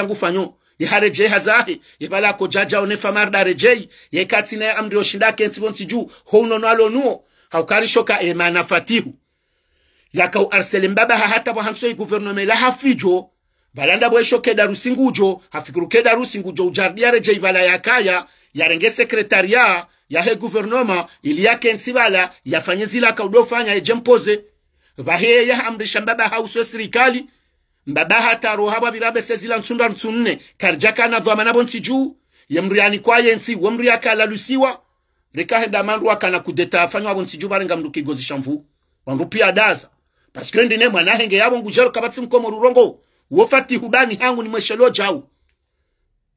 ngufanyo ya hareje hazahi hazahe yebala kojaja one famar ya darejei yekatine amdiro shinda kensi bonsi juu hounono haukari shoka emana fatihu ya yakau arsele mbaba bo bwahansoi gouvernement la hafijo balanda bo shoke darusi ngujo hafikuru ke darusi ngujo ujardia reje ibala yakaya yarenge sekretaria ya he guvernoma ili iliyake nsibala yafanye zilaka udofanya eje mpoze ya amrisha mbaba hauswe serikali mbaba hata roha hataroha se zila nsunda nsunne karjaka na nadhwama nabo nsijuu yemriyani kwaye nsi womri akalalusiwa rikahenda mandu akana kudeta afanywa abo nsijuu barenga mndu kigozisha mvu wandu pia daza paske ndine mwanahenge yabo ngujero kabatsi mkomo rurongo wofati hubani hangu ni mwesheloja jau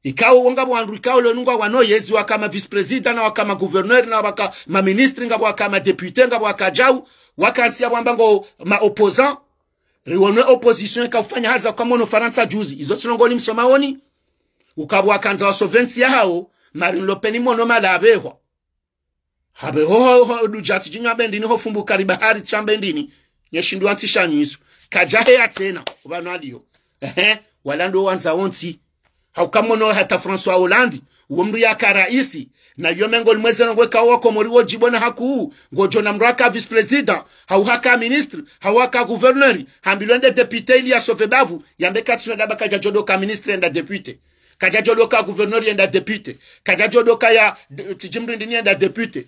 ikawo wonga bwandu ikawo lwenu nungwa wano yezi wakama vice president na wakama gouverneur na waka maministri ngabwa wakama depute ngabwa wakajau wakansia wambango ma maopposant riwonwe opposition ikafanya haza kwa mono faransa juzi izo ni msoma tsinongoni wakanza wa sovensi ya hao marine le pen mono malabehwa habeho dujati jinywa bendini hofumbu kariba hari chambendini nyeshindwa ntsishanyizo kajahe ya tena obano aliyo ehe walando wanza wonsi haukamono hata françois hollande uwo mndu yaka raisi nayo mengo limwezenongwe kawoko moriwo jibona huu ngojo na mraka vice president hauhaka ministre hauhaka gouverneur hambilwende depute ili yasove bavu yambe katsinodaba kajajodoka ministre enda depute kaja kajajodoka gouverneur enda depute kaja kajajodoka ya tijimrindini enda depute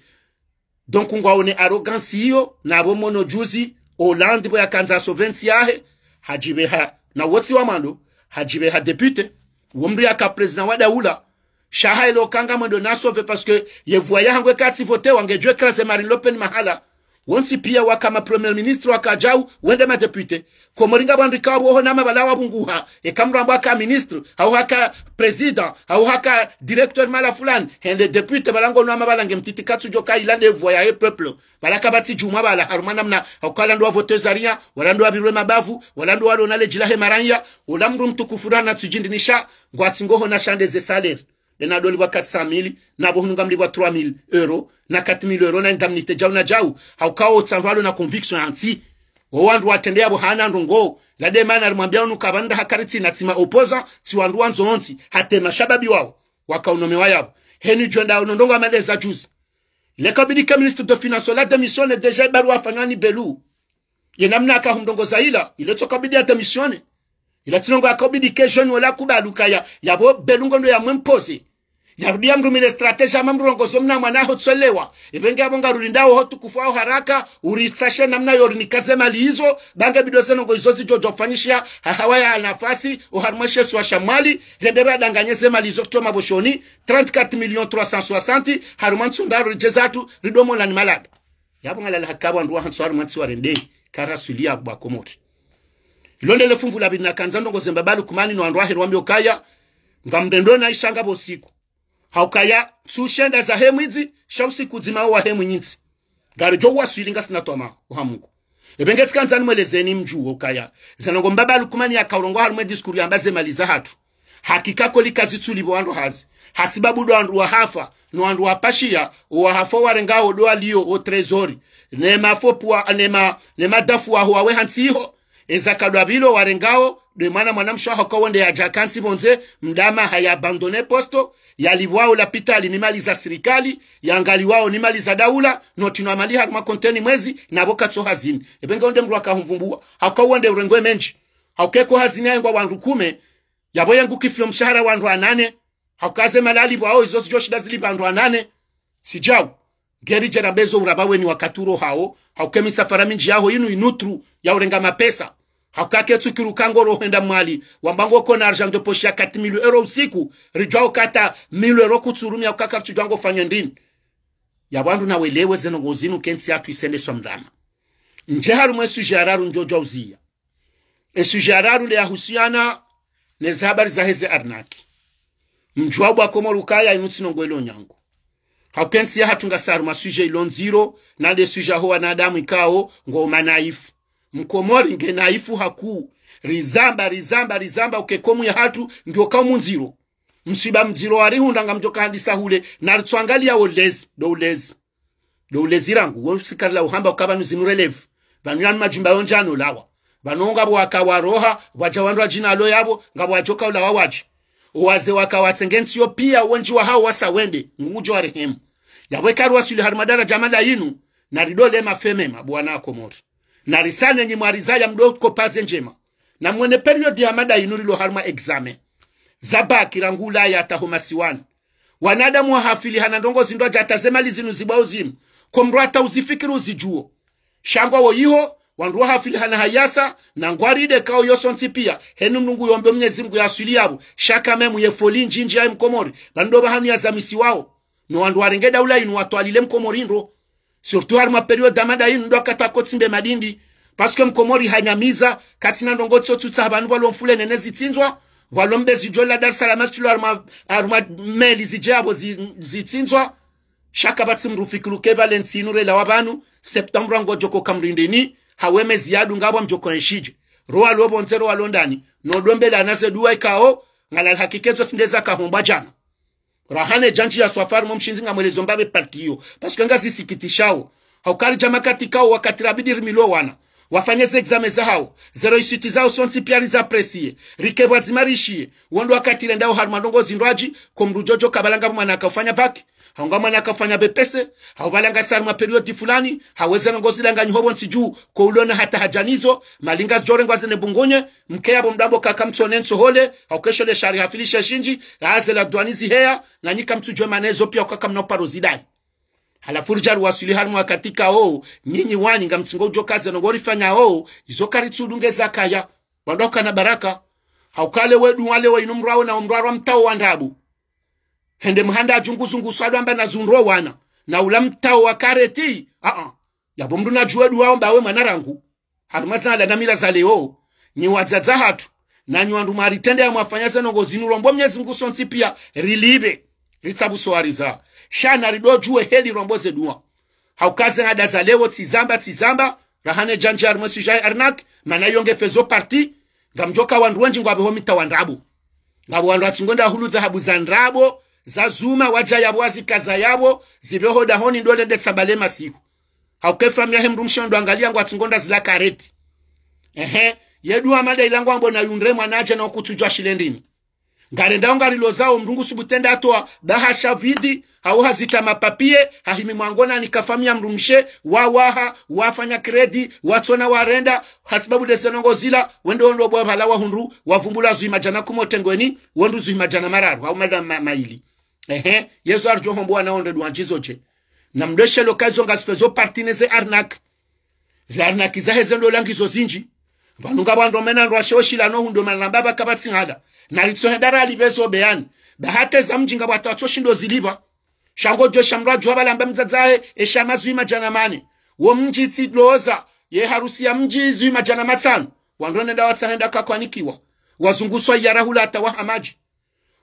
donc ngwaone arrogance hiyo nabo mono juzi hollande bo kanza sovensi yahe ha na wotsi wa mando hajibe ha depute womri aka president wa daula shaha ile okanga mwendo nasove parce que ye voya hangwe katsi vote wangejwe kraze marine lopen mahala wonsi pia wakama premier ministre wakajau wende madepute komoringa bwandika waboho nama bala wabunguha ekamrambo aka ministre au haka president au haka directeur mala fulani hende depute balango nama balange mtiti katsu joka ilande e voya he peuple balaka batsi jumwa bala harumana mna hakalando votezaria walando abirwe mabavu walando walonale jila jilahe maranya ulamru mtukufu rana tsujindi nisha ngwatsingoho na shande ze salaire na enadolibwa 400 mili nabohununga mlibwa 3000 euro na 4000 euro na indemnité jau na jau haukawo tsandwalo na conviction ansi wowandu watendea bo hana hanandu la de mana alimwambia nukavanda hakaritsi natsima opoza tsiwandu wanzonzi hatema shababi wao wakaunomewa yabo heni jwenda unondongo amadeza juzi le kabinika ministre de finance la démissionne déjà barua fanani belu yenamna akahumdongoza ila iletso ya atemissione ila tinongo tsinongo yakobidication wala kubalukaya yabo belungondo yamwempozi yarudia mrumile strategia ama mrongozo mna mwanaho tsolewa ibenge abonga rulindawo hotu kufao haraka uritsashe namna yorinikaze mali hizo bange bidoze nongo izozi jojofanyisha hahawa ya nafasi uharmashe swasha mali rendera danganye ze mali hizo kutoa maboshoni 34 million 360 haruman tsundaro jezatu ridomo lanmalaba yabonga lalahakabwa nduwa hanswaru mwansi warende karasulia bwakomoti londe lefunvu lavili na kanza zemba mbabali kumani no andwa hero ambyo kaya nga na ishanga bosiku haukaya tsushenda za hemu izi shausi dzimao wa hemu nyinzi gari jo sina nyitsi ngari jowaswilinga sinatoma uhamungu epengetsikanzani mwelezeni mjuwo ukaya zanongo mbabali kumani akaulongo halimwe diskuru ambaze maliza hatu hakika koli kazi tsuli bo andu hazi hasibabu do andu wa hafa no andu wa wandu wa wahafo warengawo doaliyo o trezori nema fopua nema nema dafu wa waho wawe hansiho ezakadwa bilo warengao de mwana mwanamsho aho ko wonde ya jakansi bonze mdama haya abandone posto yaliwao lapitali ni mali za serikali yangaliwao ni mali za daula no tinamali hakuma konteni mwezi na boka tso hazini ebenge onde mru akahumvumbua hako wonde urengwe menji hakeko hazini yangwa wanrukume yabo yangu kifyo mshahara wandu anane hakaze malali bwao izo sio shida zili bandu anane sijau geri jerabezo urabawe ni wakaturo hao haukemi safara minji yaho inu inutru ya urenga mapesa hakukake tsukirukango rohenda mwali wambango kona arjanto poshi ya kati milu euro usiku rijwao ukata milu euro kutsurumia kukaka chujwango fanya ndini ya wandu na welewe zeno gozinu kenti ya tuisende swa mrama nje haru mwe suje araru njojwa uzia esuje araru le ahusiana ne zahabari za heze arnaki mjua mjwabu akomo rukaya inutsinongwelo nyangu hakukensi ya hatunga saruma suje ilonziro nade suje na adamu ikao ngo manaifu mkomori nge naifu haku rizamba rizamba rizamba ukekomu ya hatu ngioka munziro mshiba mdziro arihunda ngamjokahandisa hule do wolezi do doulezi rangu wosikari la uhamba ukavanu zinurelevu vanu yanu majumba yonjano lawa vanonga wakawaroha waja wandwa jinalo yavo ngavajoka ulawa waje waze yo pia wonjiwa hao wasawende ngujo warehemu yawekaruwa suli harimadara jamada yinu naridole mafeme mabwana akomori narisane mwariza ya mdoko paze njema na mwene periodi ya mada inuri inurilo harma examen zabakira ngulaya atahomasiwani wanadamu wahafili hana zindwa ndo jaatazemali zinu zibwa uzimu komro atauzifikiri uzijuo shangwa wo iho wandu hafili hana hayasa na ngwaride kao yoso ntipia henu mnungu yombe mnye zimu mnyezi mngu yaswili yabo shakame muyefoli njinji ya mkomori hanu ya zamisi wao no rengeda ula inu watu alile mkomori ndo surtout harimo periode amadaini ndo akatakotsimbe madindi paske mkomori hanyamiza katina ndongoti otsutsa abantu valomfule nene zitsinzwa valombe zijo la dar salama situlo haruma, haruma meli zije abo zitsinzwa shaka vatsimrufikiruke valentsinurela wabanu vanhu septambro joko kamrindini haweme ziyadu ngabwa mjoko enshije rowa lobonze rowa londani nodombela anazeduwa ikao ngalal hakikezo sindeza kahombwa jana rahane janchi ya swafari mumshinzi ngamwelezo ngave parti iyo paske ngazisikitishao haukari jamakatikawo wakatirabidiri rimilo wana wafanyeze exame hao zero isiti zao sonsi pyali zapresie rikebwa dzimarishiye wondo akatirendao harumandongo zindwaji komrujojo kabalanga mwana akaufanya pake haungamwana akafanya bepese haubalanga sari mwa periodi fulani ngozi langa nyobo nsiju ko ulona hata hajanizo malinga jorengwa zene bungunye mkeabo mdambo kaka mtsone haukesho le shari hafilisha shinji haze la duanizi heya na nyika mtu jwe manezo pia kaka mnoparo zidai halafurjaru wasuli harimo wakatika oo oh, nyinyi wani nga mtsingo ujo kaze na fanya oo oh, izo izokari udunge zakaya wandoka na baraka haukale wedu wale wa inumruawe na umrwarwa mtao wandabu hende mhanda achunguzunguswadwa na zunro wana na ula mtao wa kareti aa yapo mndu najuwe duwao mbawe mwana rangu haruma zala na mila za leo ni wadzadza hatu na nywandu maritende ya mwafanya zanongo zinurombo mnyezi mngu sonsi pia rilibe ritsabusoariza shana ridojuwe heli romboze duwa haukaze ngada za leo tizamba tizamba rahane janje armwe sujai arnak mana yonge fezo parti ngamjoka wandu wenji ngwabeho mita wandrabo ngabo wandu atsingonda hulu dhahabu za ndrabo zazuma waja yabo azikaza yabo zibeho dahoni ndole ndetsabale masiku haukefamyahe mndu mshondo angalia ngwa tsingonda zila kareti ehe yedu amada ilangu ambo na yundre mwanaje na okutujwa shilendini ngarenda ngarilo zao mrungu subutenda atoa bahasha vidi hau hazita mapapie hahimi mwangona nikafamia mrumshe wawaha wafanya kredi watsona warenda hasibabu desenongo zila wende wondo bwa bhala wa hundu wavumbula zuimajana kumotengweni wondu majana mararu hau mada maili ma ehe yesu ari johombo ana onde dwanjizo che na mdeshe lokazi onga sipezo partine ze arnak ze arnak izahe zendo langi zo zinji vanunga bwando mena ndo ashoshila no hundo mana baba kabatsingada na litso hedara alibezo beyani bahate za mjinga bwatu shindo ziliba shango jo shamra jo balamba mdzadzahe eshamazwi majanamani wo mji loza ye harusi ya mji zwi majana matano wandonenda watsahenda kakwanikiwa wazunguswa yarahula atawahamaji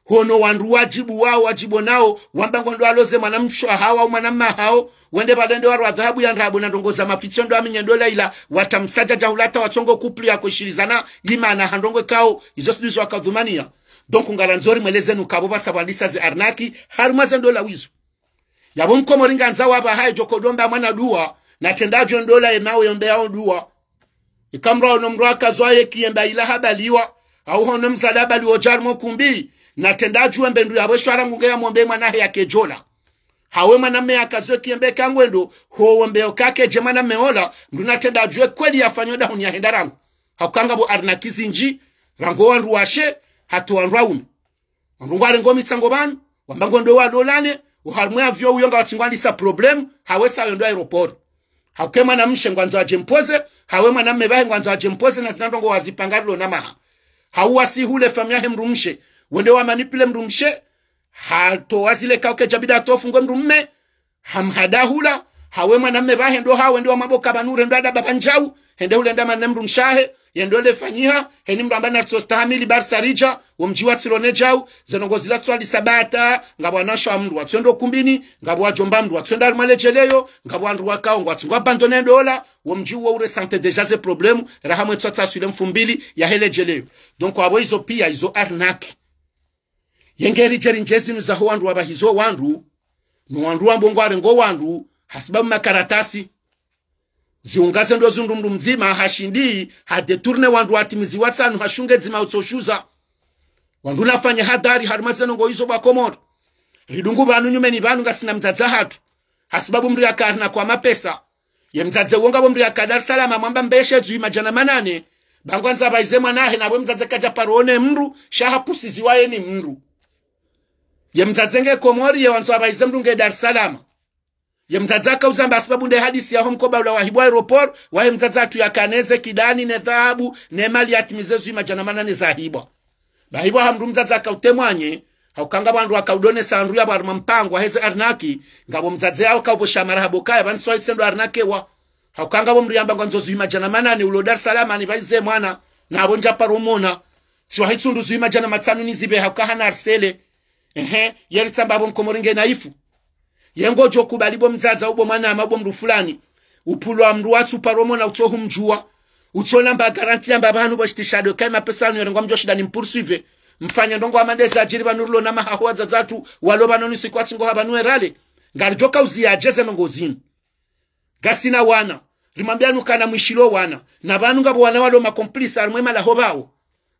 hono wandu wajibu wao wajibu nao wambango ndo aloze mwanamshwa hawa mwanamma hao wende pale ndo warwa dhahabu ya ndabu na ndongoza maficho ndo aminye ndo laila watamsaja jahulata watsongo kupli ya kushirizana kuishirizana na handongwe kao izo sidizo wakadhumania donc ngala nzori mweleze nukabo basa bandisa ze arnaki harumaze ndo lawizo yabo mkomo ringa nzawa hapa hayo jokodomba mwana dua na tendajo ndo la emao yombe yao dua ikamra onomrwa kazwaye kiemba ila habaliwa au hono mzadaba liwojarmo kumbi natendajuwe mbendu yabwe shwara ngunge ya mwembe mwana ya kejola hawe mwana mwanamme akazwe kiembe kangwendo howombeyo kake je mwanameola mndu natendajue kweli ya yafanyoda huni henda rangu hakukanga bu bo arinakizinji rango wandu washe hatu wa wandu aume ndungu alengo mitsango banu wambango ndo walolane vyo uyonga watingwa ngawatsingwandisa problem hawe sa ndo aeroporu hauke mwana mshe ngwanzo wa jempoze hawe mwana mebae ngwanzo wa jempoze na zinandongo wazipangarilo na maha hauwasihule famyahe mrumshe wende wa manipule mrumshe hatoa zile kauke jabida atofungwe mndu mme hamhadahula hawe mwanamme vahe ndo hawe ndi wamaboka vanure ndo adaba panjau hende hule ndama ne mrumshahe yendo le fanyiha heni mndu ambani atsostahamili barsarija womji watsilone jau zenongozila swali sabata ngabo anasha mndu watswendo kumbini ngabo wajomba mndu watswenda alimwalejeleyo ngabo andu wakao ngwatsingwa abandone ndola womji wo ure sante deja ze problemu rahamwe tsatsaswile mfumbili ya hele jeleyo donc abo izo pia izo arnaki yengeli jeri njezi zaho wandu wabahizo wandu nuwandu mbongo ngo wandu hasibabu makaratasi ziungase ndo zundu mdu mzima hashindi hadeturne wandu watimizi watsanu hashunge zima utsoshuza wandu nafanya hadhari harimazeno ngo izo bwakomoto ridungu banu vanu nyumeni vanu ngasina mdzadza hatu hasibabu mdu ya karna kwa mapesa ye mdzadze wonga bo mri aka dar salama mwamba mbeshe zui majana manane bangwanza vaize mwanahe navo mdzadze kaja paroone mndu shahapusiziwaye ni mdu ye mtadze ngekomori yewanso abaize mndu nge dar salama salaam ye mtadze asibabu nde hadisi yaho mkoba ula wahibwa aeroport waye mtadze atuyakaneze kidani ne dhahabu ne mali yatimize zuima janamana ne zahibwa bahibwa hamndu mtadze akautemwanye haukanga vandu akaudone sandu yavo arima mpango aheze arinaki ngavo mdzadze yavo kaupo shamara habokaya arnake wa haukanga vo mndu yamba nga nzozuima jana manani ulo dar salama ani vaize mwana na navo njapa romona siwahaitsundu zuima jana matsanu nizive haukahana arsele ehe yelitsamba abo nkomoringe naifu yengo jokuba libo mdzadza ubo mwanama ubo mndu fulani uphulwa mndu watsu paromo na utsohu mjuwa mba garanti ya yamba banu bashitishado kai mapesa anu yorengwa mjo shida ni nimpursuive mfanya ndongo amadeza ajiri banurulo na mahahuwa dzadzatu walo banoni siku atsingo rale erale uzi ya ajeze nongo zinu gasina wana rimwambianu kana mwishilo wana na banu ngabo wana walo makomplisa arimwe la hobao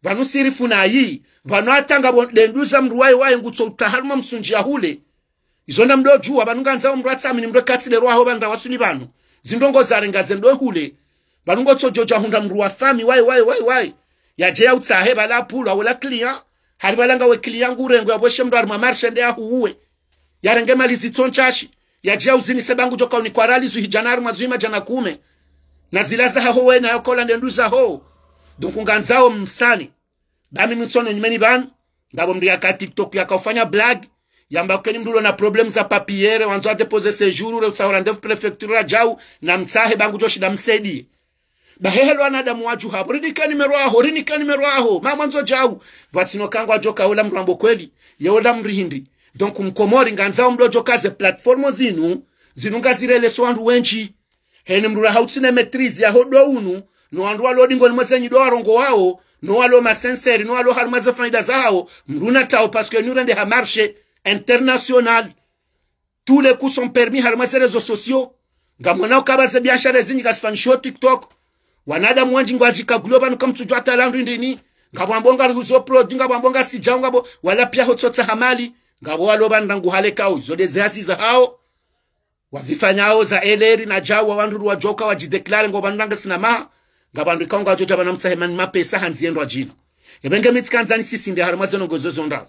vanusirifu nayi vanoatanga denduza mndu wayi wayengutsa utahaluma msunji yahule izonda mdojuwa vanunganzawo mndu atsamini mndu ekatsilero aho vanda wasuli vano zindongozarengaze mndu ehule vanungotsojoja hunda mndu wa fami wayi wayi wayi wayi yaje yautsahe vala apulu awula kliya hari valanga we kliya ngurengo yavoshe mndu ari mwamarshe nde yahuuwe yarenge malizitso nchashi yaje yauzinise bangu jokaunikwaralizwi hijana ari mwazwima jana kume na zilaza haho wenayokola ndenduza ho donc unganzao msani dami mtsono nyumeni banu ngabo mndu yaka tiktok yakaufanya blague yamba keni mndu na problem za papiere wanzo adepose sejour ule utsaura ndefu prefecture la jau na mtsahe bangu joshi na msedi bahehelo anadamu waju hapo ridikani merwaho ridikani merwaho mamwanzo jau bwatsino kangwa joka ola mndu kweli yeola mrihindi donc mkomori nganzao mdojo kaze platformo zinu zinunga zireleso wandu wenji heni mndu hautsine matrizi yahodwa unu no andu alo dingo ni nowandu wali odingoni wao no alo masenseri no alo ohalumwa faida zao mruna tawo parceque nurende ha marché international tous les coups sont permis halumwa ze réseaux sociaux ngamona ukaba ze biashara zinyi kasifanishiwo tiktok wanadamu wanji ngwazikaguliwa pano kamtsutwa atalandu ndini ngabwambonga luzo prodi ngabwambonga sijao ngabo wala pia hotsotsa hamali ngabo zode nguhalekao za hao wazifanyao za eleri na jawa wanduru joka wajideklare ngo bandanga sinamaha ngabantu ikangu atota vanamutsaimani mapesa hanziendwa jino ivenge mitsikanzani sisinde hari mwadzonongozo zondawo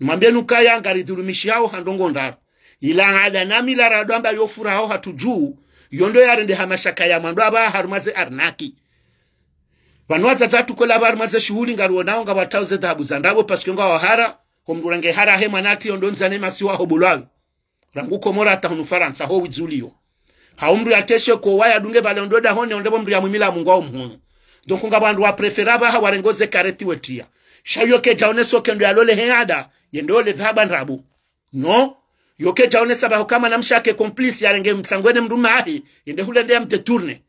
nimwambie nukaya ngaridhulumishi yao ndaro ila hada namilarado amba yofura hao hatujuu yondo yarende hamashaka ya mwando aba harumaze arnaki vanu adzadza tukola varumaze shihuli ngaruonawo nga vatauze dhahabu dzandavo paske nga wahara homdurange hara he mwanati yondonzane masiwa hobulwayo rangukomora ata hunu faransa ho widzuliyo haumndu yatesheko wayadunge valondoda hone ondebo mndu yamwimila mungu au mhunu donkunga vandu waprefera vaha warengoze kareti wetia shayo ke jaone so kendo yalole heada yendole dhaba nrabu no yoke jaone sabaho kama namshake komplisi yarenge msangwene mruma ahi yende hule hulendea mteturne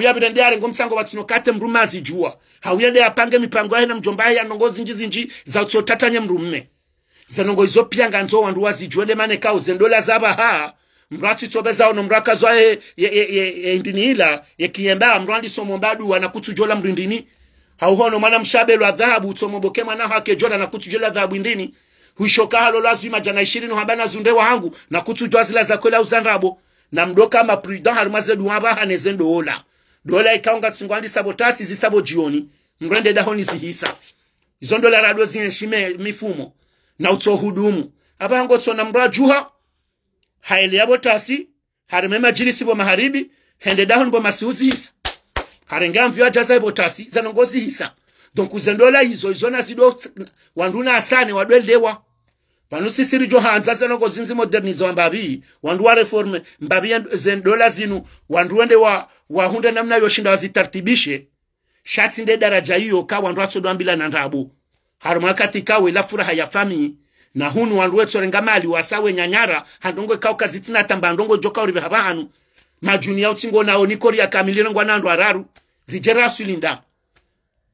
ya rengo msango watsinokate mruma azijua hauyende yapange mipango yahe na mjomba ya nongo zinji zinji za utsotatanye mrume. zenongo izo piyanga nganzo wandu zijuele mane kao zendola zaba haa mratsitsobeza uno mrakazwa ye, ye, ye, ye, ye ndini ila mrandi somo mbadu wana kutu jola mrindini hauhono mana mshabe lwa dhabu boke mana dhahabu utsomomboke mwanaho akejona nakutsujola dhahabu indini lazu ima jana ishirini zunde wa hangu na kutu nakutsujwa zila za zakwela uzandrabo na mdoka mapridan harumaze duwaba habahaneze ndoola dola ikaunga tsingwandi sabotasi zisabo jioni mrende dahoni zihisa izo ndola rado zineshime mifumo na utsohudumu abahango tsona mrajuha haeleyabo tasi hareme majilisi sibo maharibi hende dahon bo masuzi hisa harenga mvyo ajaza ibo tasi zanongozi hisa donc uzendola hizo hizo izona zido wanduna asane wadweldewa panusisiri johanza zanongozi nzi modernizo ambabi wandu wa reforme mbabi zendola zinu wandu wende wa wahunda namna yoshinda wazitartibishe shatsi nde daraja hiyo ka wandu atsodwa mbila na ndabu harumwa la furaha ya famii na hunu wandu wetsore mali wasawe nyanyara handongo kao kazitsina tamba handongo joka uri vehava hanu majuni ya tsingo nawo nikori yakamilira ngwa nandu araru rijera sulinda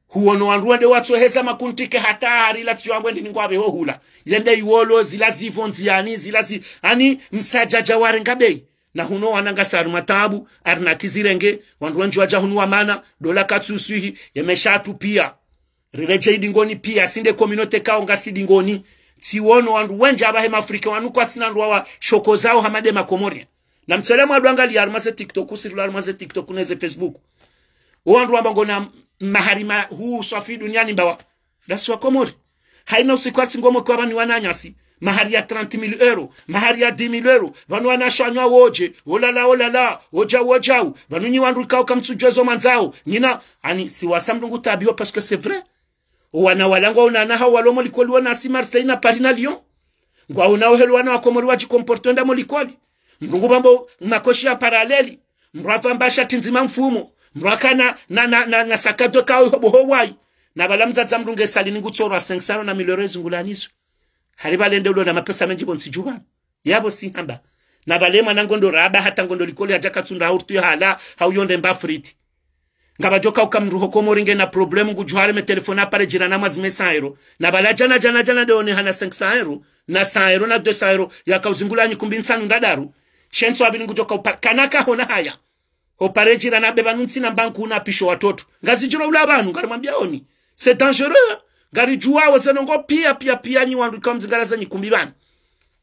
huono wandu wende watsoheza makuntike hatari la tsiyo ambwe ndiningwabe ho hula yende iwolo zila zivon ziani zila zi ani msajaja ware ngabei na huno wananga saru matabu arna kizirenge wandu wenji waja hunu wa mana dola katsusuhi yameshatu pia rireje idingoni pia sinde kominote kaonga sidingoni ngoni tsiwono wandu wenja wenje abahema afrika kwa tina nduwa wa shoko zao hamade makomoria na mtsele mtselemu adu li armaze tiktok usiru armaze tiktok uneze facebook wandu wamba ngona maharima huu safi duniani mbawa dasi wa komori haina usikwatsi ngomo kwa bani wananyasi mahari ya 30 mili euro mahari ya 10 mili euro vanu wanashwa wanashanywa woje olala olala Oja, ojau Vanu nyi wandu ikao kamtsujwezo manzao Nina, ani siwasamdungu tabiwa paske sevre. c'est wana walango walangwa unana hao walomo likoli wana si Marseille na Paris na Lyon ngwa unao helo wana wakomori waji comportonda likoli mrungu bambo makoshi ya paraleli mrava mbasha tinzima mfumo mraka na na na, na, na sakato kao bohowai na balamzadza mrunge salini ngutsorwa sengsano na milore zingulaniso hariba lende ulo na mapesa menji bonsi juba yabo si hamba na bale mwanango ndo raba hata ngondo likoli aja katsunda hautu hala hauyonde mbafriti ngabajoka ukamruho ko muri ngena problem ngujware me telefone apare jira na mazime mesairo na balajana jana jana deo ni hana 500 euro na 100 euro na 200 euro yakauzingulanyi nyikumbi nsanu ndadaru shenso abini ngutoka upa kanaka hona haya opare jira na beba nunsi na mbanku una pisho watoto ngazi ngazijira ula banu ngarimwambia oni c'est dangereux ngari juwa juwawe zenongo pia pia pia nyi wandu kamzingara za nyikumbi banu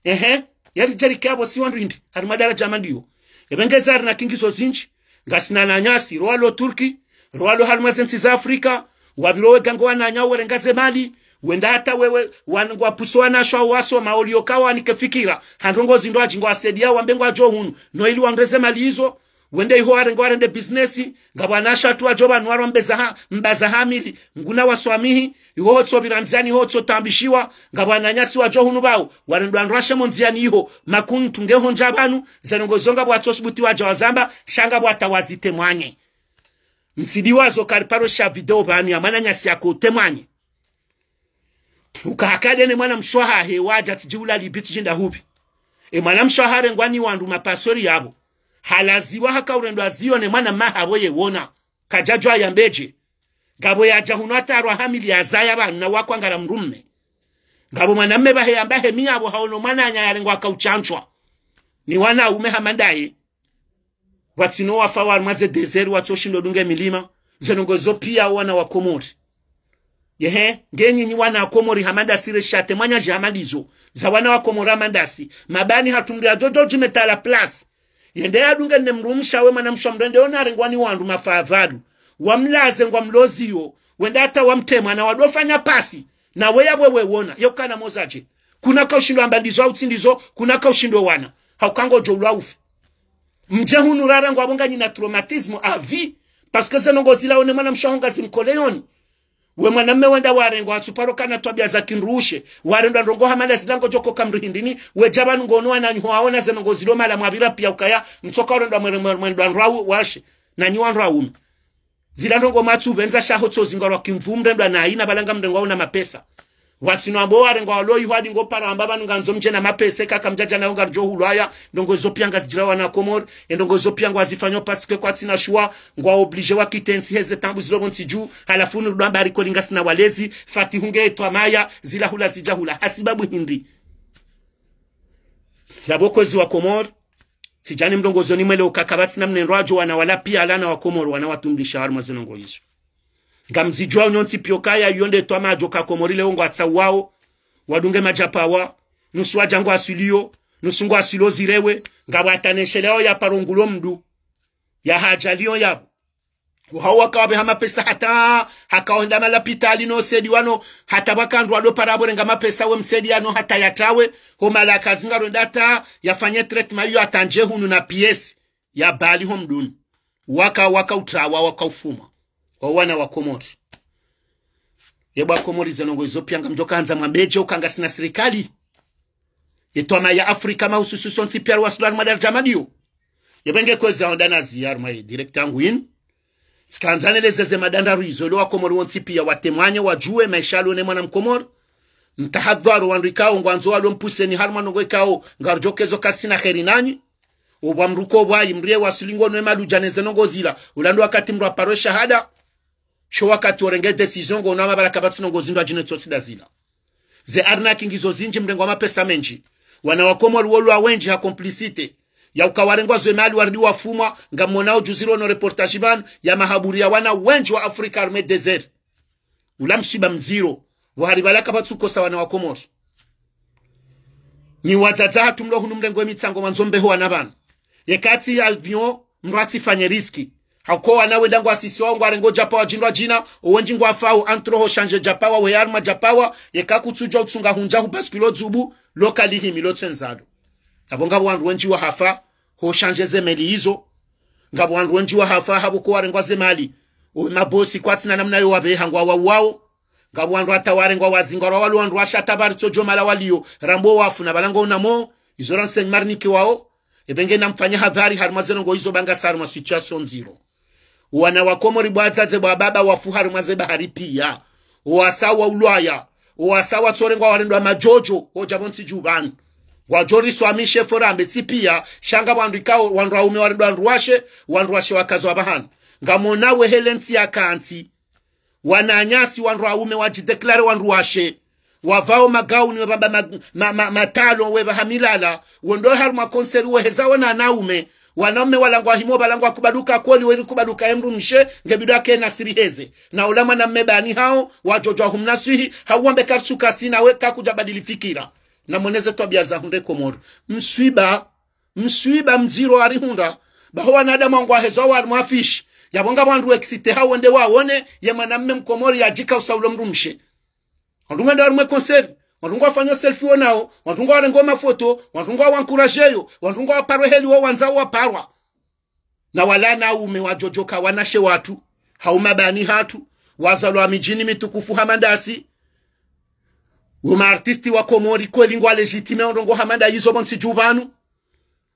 ehe yali jari kabo si wandu indi harimadara jamandiyo ebengezari na kingi kingizo zinji ngasinana nyasi roalo turki rwalo halumwe sensi za afrika wabirowe gango wananyawo werengaze mali wenda hata wewe wangwapuswana shwa wasoma oliokawa nikefikira handongo zindo ajingo asedia wambengo ajo hunu no ili wangreze mali hizo wende iho arengo arende bizinesi ngabwanasha tu ajoba nwaro ajo bantu arombezaha mbazahamili nguna waswamihi iho hotso biranzani hotso tambishiwa ngabwananyasi wajo hunu bawo warendwa nrashe monziani iho makuntu ngeho njabanu zanongo zonga bwatso subuti wa jawazamba shanga bwatawazite mwanye Nsidi wazo kari parosha video bani ya mana nyasi yako temanye ukahakade ni mwana mshwaha he waja tijiula libiti jinda hubi e mwana mshwaha rengwani wandu mapasori yabo halaziwa hakaurendo ni mwana maha woye wona. kajajwa ya mbeje. yambeje ngabo yaja huno atarwa hamili yazaya bana wakwangara mrumme mwana mwanamme bahe ambahe miyabo haono mwana anyayarengwa kauchanchwa. ni wana umeha mandaye watsino wafa warumwaze dezeri watsoshindwa dunge milima zenongozo pia wana wa komori yehe ngenyinyi wana wa komori hamadasi reshate mwanya hamadizo za wana wa komori hamadasi mabani hatumria jojo jimetala plus yende ne we nemrumshawe mwanamsha mrende ona arengwani wandu mafavadu wamlaze ngwa mloziyo wenda hata wamtemwa na wadofanya pasi na weya wewe wona yokana mozaje kuna kaushindo ambandizo au tsindizo kuna kaushindo wana haukango joulwa ufi mje hunu rara ngo abonganyi na traumatismo avi paske se nongo zilaone mwana mshahonga zimkole yoni we mwanamme wenda ware warengwa atsuparokana twabia za kinrushe warendwa ndongo hamada zilango joko kamrihindini weja vanu ngonoa nanyu aona zenongo mala mwavira pia ukaya mtsoka mwere mwere urendwa mwendwa nrau washe nanyiwa nraume zila ndongo matsuvenza shaho tsozinga rwa kimvumrendwa na aina valanga mrengwa una mapesa watsino abo warenga waloi hwadi ngo paramba vanu nganzo mchena mapese kaka mjaja nayo ngarjo hulaya ndongo zopyanga zijira wana komor endongo zifanyo azifanyo kwa kwatsina shwa ngwa oblige wa kitensi heze tambu zilo bonsi juu halafu nurudamba arikolinga sina walezi hunge etwa maya zila hula zija hula hasibabu hindri yabokozi wa komor zoni mdongozo nimwele ukakabatsina mnenrwajo jo wala pia alana wa komor wana watumlisha harumazonongo izo ngamzijwa unyonsi piokaya yonde twa majo kakomorile ongo atsawao wadunge majapawa nusu jangwa asulio nusu ngo asilo zirewe ngabwatanesheleo ya parongulo mdu ya hajalio yabo uhawa kawabe hama pesa hata haka hakaonda malapitali alino sedi wano hata bakandwa wado parabore nga mapesa we msedi yano hata yatawe homala kazinga rondata yafanye treti mayu atanje hunu na piyesi ya bali homdun waka waka utrawa waka ufuma kwa wana wa Komori. yebwa komori zinongoizo pyanga mjokanza mabeje ukanga sina serikali itoma ya afrika mahususu sonsi pyar wa sudan madar jamadio yebenge kweza ondana ziar mai direct yangu in madanda madandaru lo wa komori wonsi pia watemwanye wajue maisha ne mwana mkomori mtahadharu wanrikao ngwanzo alo mpuse ni walo mpuseni harmanongwekao ngarjokezo kasina kheri nanyi obwa mruko imriye obwayi mrie wasilingonwe malujaneze nongozila Ulandu wakati mruwa paro shahada sho wakati orenge decision ngona mabalaka batsinongo zindwa jine tsotsi dazila ze arna arnaking izo zinji mrengo wa pesa menji wana wanawakomo waliwo lwawenji ha ya ukawarengwa zwe mali waridi wafumwa monao juziro no reportage ban ya mahaburi ya wana wenji wa afrika arme desert ula msiba mziro wahari waharibalaka batsukosa wana wakomoro ni wadzadza hatumlo hunu mrengo manzombe wanzombeho wana vanu yekatsi avion mrati fanye riski ako anawe ndango asisi wawo ngware ngo wa jinwa jina uwe ndi ngwafawu antroho shanje japa wa japa wa yeka yekakutsuja utsunga hunja hubaskilo dzubu lokalihimi lotsenzalo abo ngabo wenji wa hafa ho shanje hoshanje zemeli izo ngabo wenji wa hafa habu kwa rengwa ze mali uwe mabosi kwa tina namna kwatsina namnayo wabeha ngwa wawuwawo ngabo wandu ataware ngwa wazinga wa walu wa wandu washatabari tsojomala waliyo rambo na balango namo izo ransenyimariniki wao ebenge namfanya hadhari harumazeno ngo hizo banga sarma situation zero wana wakomori bwatsatse bwa baba wafuhari mwaze bahari piya wasawa ulwaya wasawa tsorengwa warendwa majojo hojavonsi juvanu wajoriswa mishe forambe tsipiya shanga wandu ikawo wandu aume warendwa wandu washe wandu washe wakazwa vahanu ngamonawe helensi yakansi wananyasi wandu aume wajideklare wandu washe wavao magauni wevamba matalo ma, ma, ma, wevahami lala wondowe hari hezawa na naume wanaume walangwa himo balangwa kubaduka kweli weli kubaduka emru mshe ngebidwake nasiriheze na ulama na mmebani hao wajojwa humnasihi hauwambe karsuka sinawe weka kujabadili fikira na mweneze twabia za hunde komoro mswiba mswiba mziro hunda baho wanadamu hezo wahezwa warimwafishi yabonga bandu exite hao wende ye mwanamme mkomori yajika usaulo mrumshe ondumwenda warimwe konseri wantu ngwafanya selfie wonawo wantu ngwawalenga mafoto wantu ngwawankurajeyo waparwe ngwawaparweheliwo wanzawo waparwa na walana ume wajojoka wanashe watu haumabani hatu wazalwa mijini mitukufu hamandasi uma artisti wa komori kwelingwa legitime ondongo hamanda yizo bonsi jubanu juvanu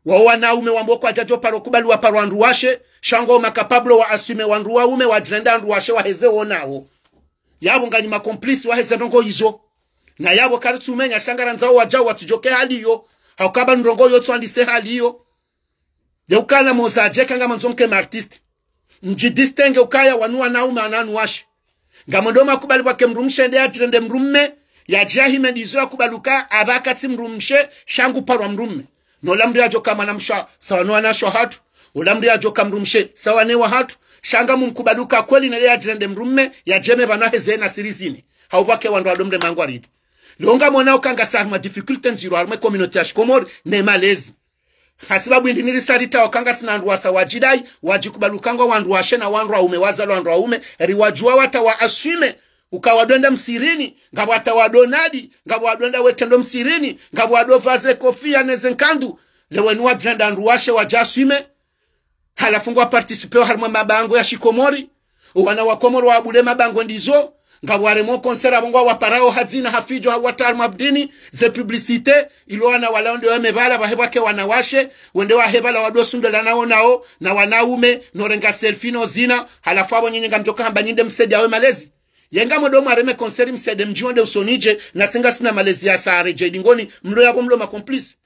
wao wanaume wambokwa jajo parokubali wa andu washe shango makapablo wa asume wa wandu waume wajirenda andu washe waheze wonawo yabo makomplisi wa heze ndongo yizo na yabo karitsi umenya shangara nzao waja watujoke hali iyo haukaba nrongo yo twandise hali iyo de ukana mozaje kanga manzonke manzomke artist njidistenge ukaya wanua na uma naume ananuashi ngamondo makubali kemrumshe mrumshende ajirende mrumme ya yajia himendizo yakubaluka abaka timrumshe shangu parwa mrumme no lamri ajo kama na msha sawanua nasho hatu ulamri ajoka mrumshe sawanewa hatu shanga mumkubaluka kweli na nale ajirende mrumme ya jeme banahe zena sirizini haupake wandu adomre mangwaridi longa mwana ukangasari madhificulty nziro arimwe community ya shikomori nemalezi hasibabu indi nirisarita wakanga sinandwasa wajidai wajikubalukangwa wandu washe na wandu waume wazala wandu waume riwajua wata wa aswime ukawadonda msirini ngabwata wadonadi wadwenda wetendo msirini ngabwadovaze kofia nezenkandu lewenu wajenda andu waja wajaswime halafungwa participeo harimwe mabango ya shikomori wana wakomoro wabule mabango ndizo ngabware mo concert abo wa parao hazina hafijo wa hawataru mabdini ze publicité ilo wana wala ndio mebala bala bahebake wanawashe wende wa wa hebala dosu wadosundela nao nao na wanaume norenga selfino zina halafu abo nyenye ngamtoka hamba nyinde msedi awe malezi yenga mwedomo areme konseri msede mjionde usonije na singa sina malezi ya sare jadi ngoni mlo yako mlo makomplisi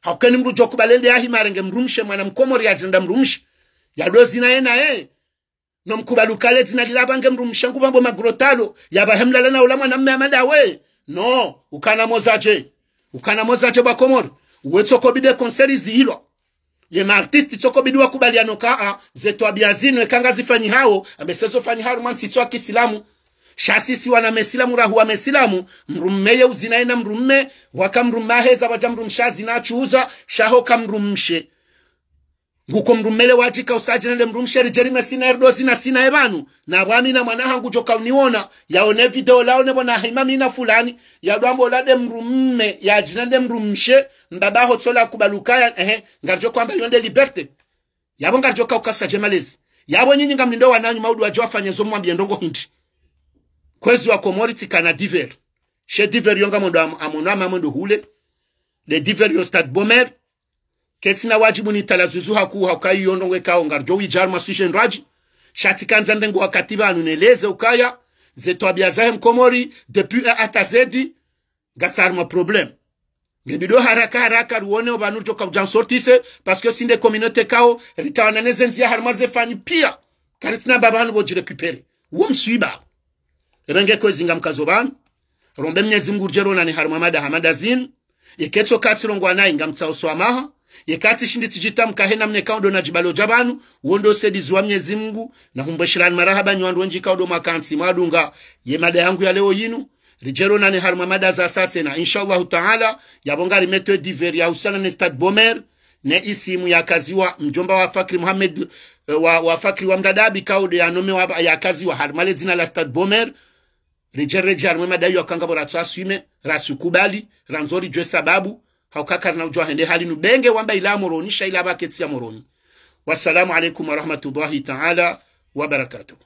hakeni mru jokubalende yahi marenge mrumshe mwana mkomori ajenda mrumshe ya yadozi naye naye nomkhubalukhala edzina lilapange mndu mshangu pambo magrotalo yapahemlala nawo la mwanamme amadawe no ukana ukhanamozace bwa komoro uwe tsokobide konseri ziilwa yena artisti tsokobidiwa kubaliano kaa zetwabia zino ekanga zifanyi hao ambesezo hawo ambesezofanyi hawo mwantsitso akisilamu shasisi wana mesilamu rahu wa mesilamu mrummeye uzinaena mrumme waka mrummaheza waja mrumsha zinachuuza shahoka mrumshe nguko mndummele watika usajinende mndumsheri jerime sina erdozina sina ebanu na bwami na mwana hangu joka uniona yaone video lao nebo na bona mina fulani yadwambo lade mrumme yajinende mrumshe mbaba hotola kubalukaya ehe ngarjo kwamba yonde liberte yabo ngarjo ukasa jemalezi yabo nyinyi ngamlindo wananyu maudu wajua afanye zo mwambie ndongo hindi kwezi wa commodity kana diver she diver yonga mondo amonama mondo hule le diver yostad stade bomer ketsina wajibu ni talazuzu haku hakaiyondongwe kaonga rjo wijarma swishe ndraji shati kanza ndengu wakatiba anuneleze ukaya zetwabia abiazahe mkomori depu a ata zedi ma problem ngebido haraka haraka ruone obanu toka jansortise parce que sinde kominote kao rita wananeze zenzia harma zefani pia karisina babanu bojirekupere uwo mswiba ebengeko ezinga mkazo banu rombe mnyezi mgurjerona ni harma mada hamada zin iketso katsirongwa nayi ngamtsauswamaha yekati shindi tsijita mkahena mne kaudo na jibalo jabanu uondo sedi zuwa mnyezi mungu na humbeshirani marahaba nywandu wenji kaudo makansi madunga ye mada yangu ya leo yinu rijero nani haruma mada za sase satsena inshallahu taala yabonga rimetwe diveri ya usana ne stad bomer ne isimu yakaziwa mjomba wa fakri muhammed eh, wa, wa fakri wa mdadabi kaudo yanome wa yakaziwa le zina la stad bomer rijereje harumwe madai wakanga bo ratsu asume ratu kubali ranzori jwe sababu hawkakar na jwahe nde hali nu benge wamba ila moroni shaila ba ya moroni wassalamu alaikum warahmatullahi taala wabarakatuh